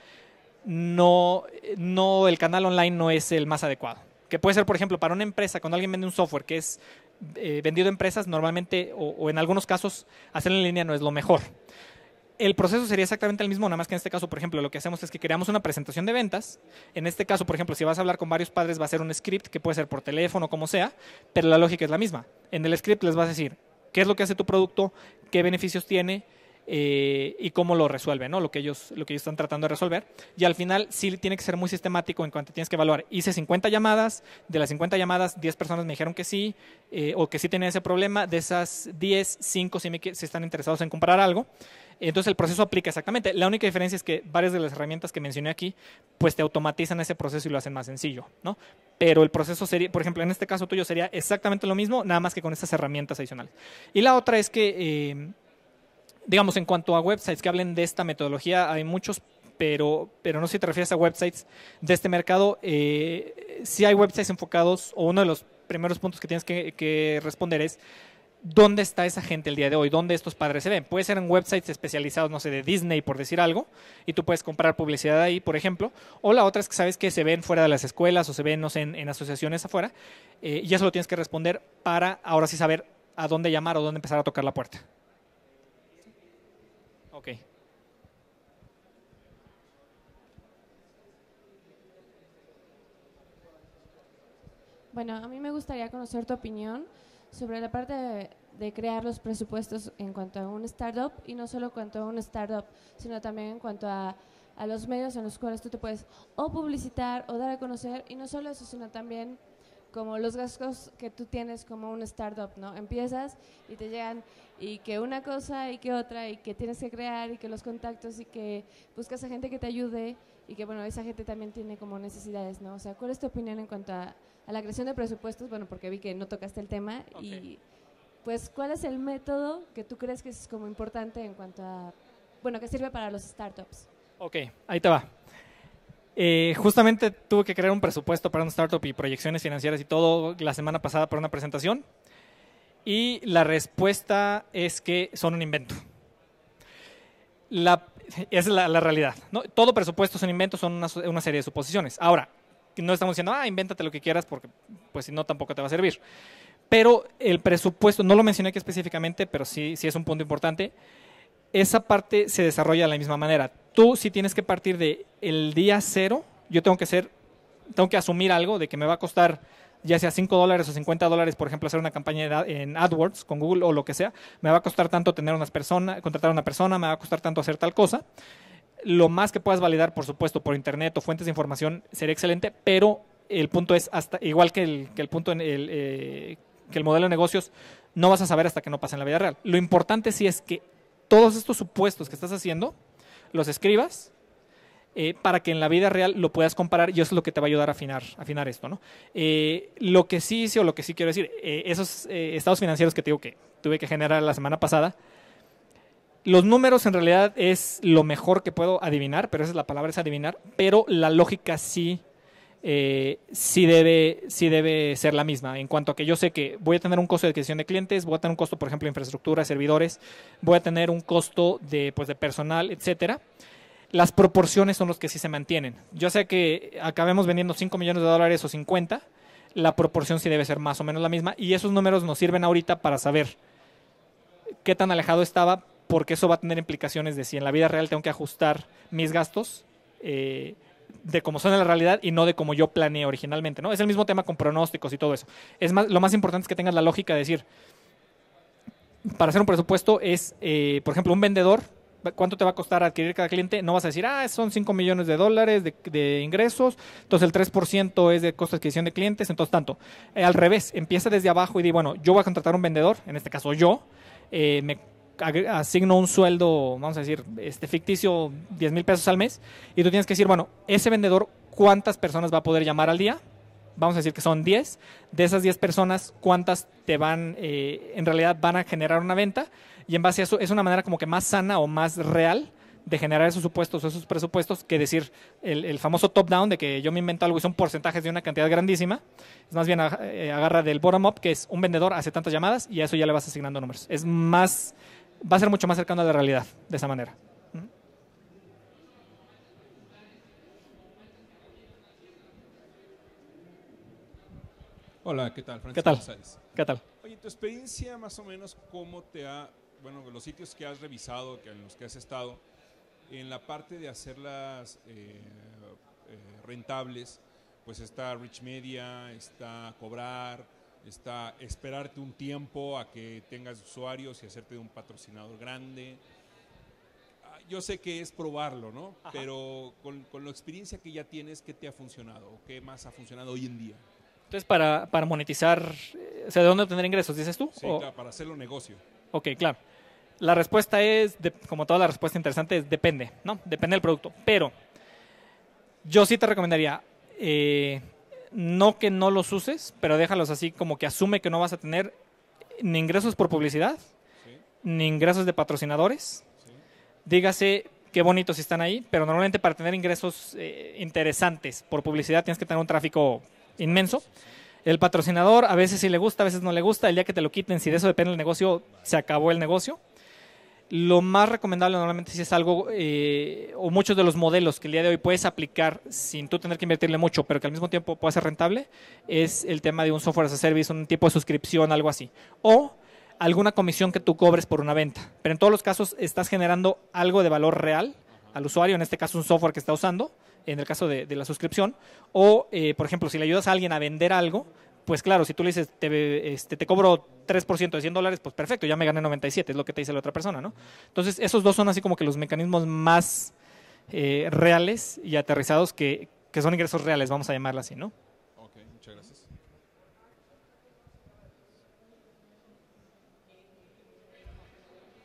no, no, el canal online no es el más adecuado. Que puede ser, por ejemplo, para una empresa, cuando alguien vende un software que es eh, vendido a empresas, normalmente, o, en algunos casos, hacerlo en línea no es lo mejor. El proceso sería exactamente el mismo, nada más que en este caso, por ejemplo, lo que hacemos es que creamos una presentación de ventas. En este caso, por ejemplo, si vas a hablar con varios padres, va a ser un script que puede ser por teléfono, como sea, pero la lógica es la misma. En el script les vas a decir, qué es lo que hace tu producto, qué beneficios tiene eh, y cómo lo resuelve, ¿no? Lo que, ellos, lo que ellos están tratando de resolver. Y al final sí tiene que ser muy sistemático en cuanto tienes que evaluar. Hice 50 llamadas, de las 50 llamadas 10 personas me dijeron que sí eh, o que sí tenían ese problema, de esas 10, 5 sí están interesados en comprar algo. Entonces el proceso aplica exactamente. La única diferencia es que varias de las herramientas que mencioné aquí, pues te automatizan ese proceso y lo hacen más sencillo, Pero el proceso sería, por ejemplo, en este caso tuyo sería exactamente lo mismo, nada más que con estas herramientas adicionales. Y la otra es que, em, digamos, en cuanto a websites que hablen de esta metodología, hay muchos pero, pero no sé si te refieres a websites de este mercado. Eh, si hay websites enfocados, o uno de los primeros puntos que tienes que responder es dónde está esa gente el día de hoy, dónde estos padres se ven. Puede ser en websites especializados, no sé, de Disney, por decir algo, y tú puedes comprar publicidad ahí, por ejemplo. O la otra es que sabes que se ven fuera de las escuelas o se ven, no sé, en, asociaciones afuera, eh, y eso lo tienes que responder para ahora sí saber a dónde llamar o dónde empezar a tocar la puerta. Ok. Bueno, a mí me gustaría conocer tu opinión sobre la parte de, crear los presupuestos en cuanto a un startup y no solo en cuanto a un startup, sino también en cuanto a, a los medios en los cuales tú te puedes o publicitar o dar a conocer y no solo eso, sino también como los gastos que tú tienes como un startup, ¿no? Empiezas y te llegan y que una cosa y que otra y que tienes que crear y que los contactos y que buscas a gente que te ayude y que bueno, esa gente también tiene como necesidades, ¿no? O sea, ¿cuál es tu opinión en cuanto a, a la creación de presupuestos, bueno, porque vi que no tocaste el tema y pues ¿cuál es el método que tú crees que es como importante en cuanto a, bueno, que sirve para los startups? Ok, ahí te va. Eh, justamente tuve que crear un presupuesto para un startup y proyecciones financieras y todo la semana pasada para una presentación. Y la respuesta es que son un invento. La, es la, realidad. Todo presupuesto es un invento, son una, una, serie de suposiciones. Ahora, no estamos diciendo, ah, invéntate lo que quieras porque pues si no tampoco te va a servir. Pero el presupuesto, no lo mencioné aquí específicamente, pero sí, sí es un punto importante, esa parte se desarrolla de la misma manera. Tú si tienes que partir de el día cero, yo tengo que ser, tengo que asumir algo de que me va a costar ya sea 5 dólares o 50 dólares, por ejemplo, hacer una campaña en AdWords con Google o lo que sea, me va a costar tanto tener unas persona, contratar a una persona, me va a costar tanto hacer tal cosa. Lo más que puedas validar, por supuesto, por internet o fuentes de información sería excelente, pero el punto es hasta igual que el, que el punto en eh, el, modelo de negocios no vas a saber hasta que no pase en la vida real. Lo importante sí es que todos estos supuestos que estás haciendo los escribas eh, para que en la vida real lo puedas comparar y eso es lo que te va a ayudar a afinar, afinar esto. Eh, lo que sí hice o lo que sí quiero decir, esos estados financieros que te que tuve que generar la semana pasada, los números en realidad es lo mejor que puedo adivinar, pero esa es la palabra, es adivinar, pero la lógica eh, sí, debe, sí debe ser la misma. En cuanto a que yo sé que voy a tener un costo de adquisición de clientes, voy a tener un costo, por ejemplo, de infraestructura, servidores, voy a tener un costo de, pues, de personal, etcétera las proporciones son los que sí se mantienen. Yo sé que acabemos vendiendo 5 millones de dólares o 50, la proporción sí debe ser más o menos la misma y esos números nos sirven ahorita para saber qué tan alejado estaba porque eso va a tener implicaciones de si en la vida real tengo que ajustar mis gastos eh, de cómo son en la realidad y no de cómo yo planeé originalmente, ¿no? Es el mismo tema con pronósticos y todo eso. Es lo más importante es que tengas la lógica de decir, para hacer un presupuesto es, eh, por ejemplo, un vendedor, ¿cuánto te va a costar adquirir cada cliente? No vas a decir, ah, son 5 millones de dólares de, ingresos, entonces el 3% es de costo de adquisición de clientes, entonces tanto. Eh, al revés, empieza desde abajo y di, bueno, yo voy a contratar un vendedor, en este caso yo, me asigno un sueldo, vamos a decir, este ficticio, 10 mil pesos al mes, y tú tienes que decir, bueno, ese vendedor, ¿cuántas personas va a poder llamar al día? Vamos a decir que son 10. De esas 10 personas, ¿cuántas te van, eh, en realidad van a generar una venta? Y en base a eso, es una manera como que más sana o más real de generar esos supuestos esos presupuestos que decir el, el famoso top-down de que yo me invento algo y son porcentajes de una cantidad grandísima. Es más bien eh, agarra del bottom-up, que es un vendedor hace tantas llamadas y a eso ya le vas asignando números. Es más va a ser mucho más cercano a la realidad de esa manera. Hola, ¿qué tal? Francisco ¿Qué tal? ¿Qué tal? Oye, tu experiencia más o menos, ¿cómo te ha, bueno, los sitios que has revisado, que en los que has estado, en la parte de hacerlas eh, eh, rentables, pues está Rich Media, está Cobrar, está esperarte un tiempo a que tengas usuarios y hacerte de un patrocinador grande. Ah, yo sé que es probarlo, ¿no? Pero con, la experiencia que ya tienes, ¿qué te ha funcionado? ¿Qué más ha funcionado hoy en día? Entonces, para, monetizar, eh, o sea, ¿de dónde obtener ingresos, dices tú? Sí, para hacerlo negocio. Ok, claro. La respuesta es, como toda la respuesta interesante, depende, ¿no? Depende del producto. Pero yo sí te recomendaría, eh, no que no los uses, pero déjalos así como que asume que no vas a tener ni ingresos por publicidad, ni ingresos de patrocinadores. Dígase qué bonitos están ahí, pero normalmente para tener ingresos eh, interesantes por publicidad tienes que tener un tráfico inmenso. El patrocinador a veces sí le gusta, a veces no le gusta. El día que te lo quiten, si de eso depende el negocio, se acabó el negocio lo más recomendable normalmente si es algo, eh, o muchos de los modelos que el día de hoy puedes aplicar sin tú tener que invertirle mucho, pero que al mismo tiempo pueda ser rentable, es el tema de un software as a service, un tipo de suscripción, algo así. O alguna comisión que tú cobres por una venta. Pero en todos los casos estás generando algo de valor real al usuario, en este caso un software que está usando, en el caso de, la suscripción. O, eh, por ejemplo, si le ayudas a alguien a vender algo, pues claro, si tú le dices, te, este, cobro 3% de 100 dólares, pues perfecto, ya me gané 97, es lo que te dice la otra persona, ¿no? Entonces, esos dos son así como que los mecanismos más eh, reales y aterrizados que, son ingresos reales, vamos a llamarla así, ¿no? Ok, muchas gracias.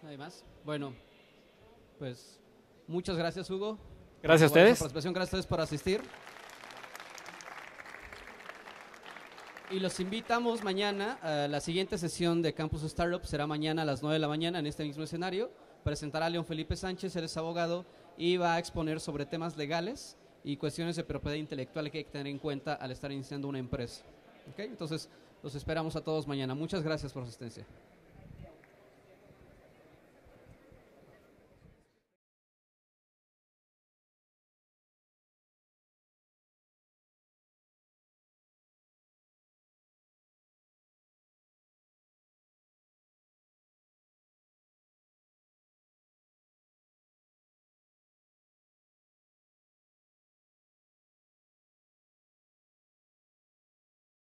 ¿Nadie más? Bueno, pues muchas gracias, Hugo. Gracias a ustedes. Gracias a ustedes por asistir. y los invitamos mañana a la siguiente sesión de Campus Startup. Será mañana a las 9 de la mañana en este mismo escenario. Presentará a León Felipe Sánchez, él es abogado y va a exponer sobre temas legales y cuestiones de propiedad intelectual que hay que tener en cuenta al estar iniciando una empresa. Entonces, los esperamos a todos mañana. Muchas gracias por su asistencia.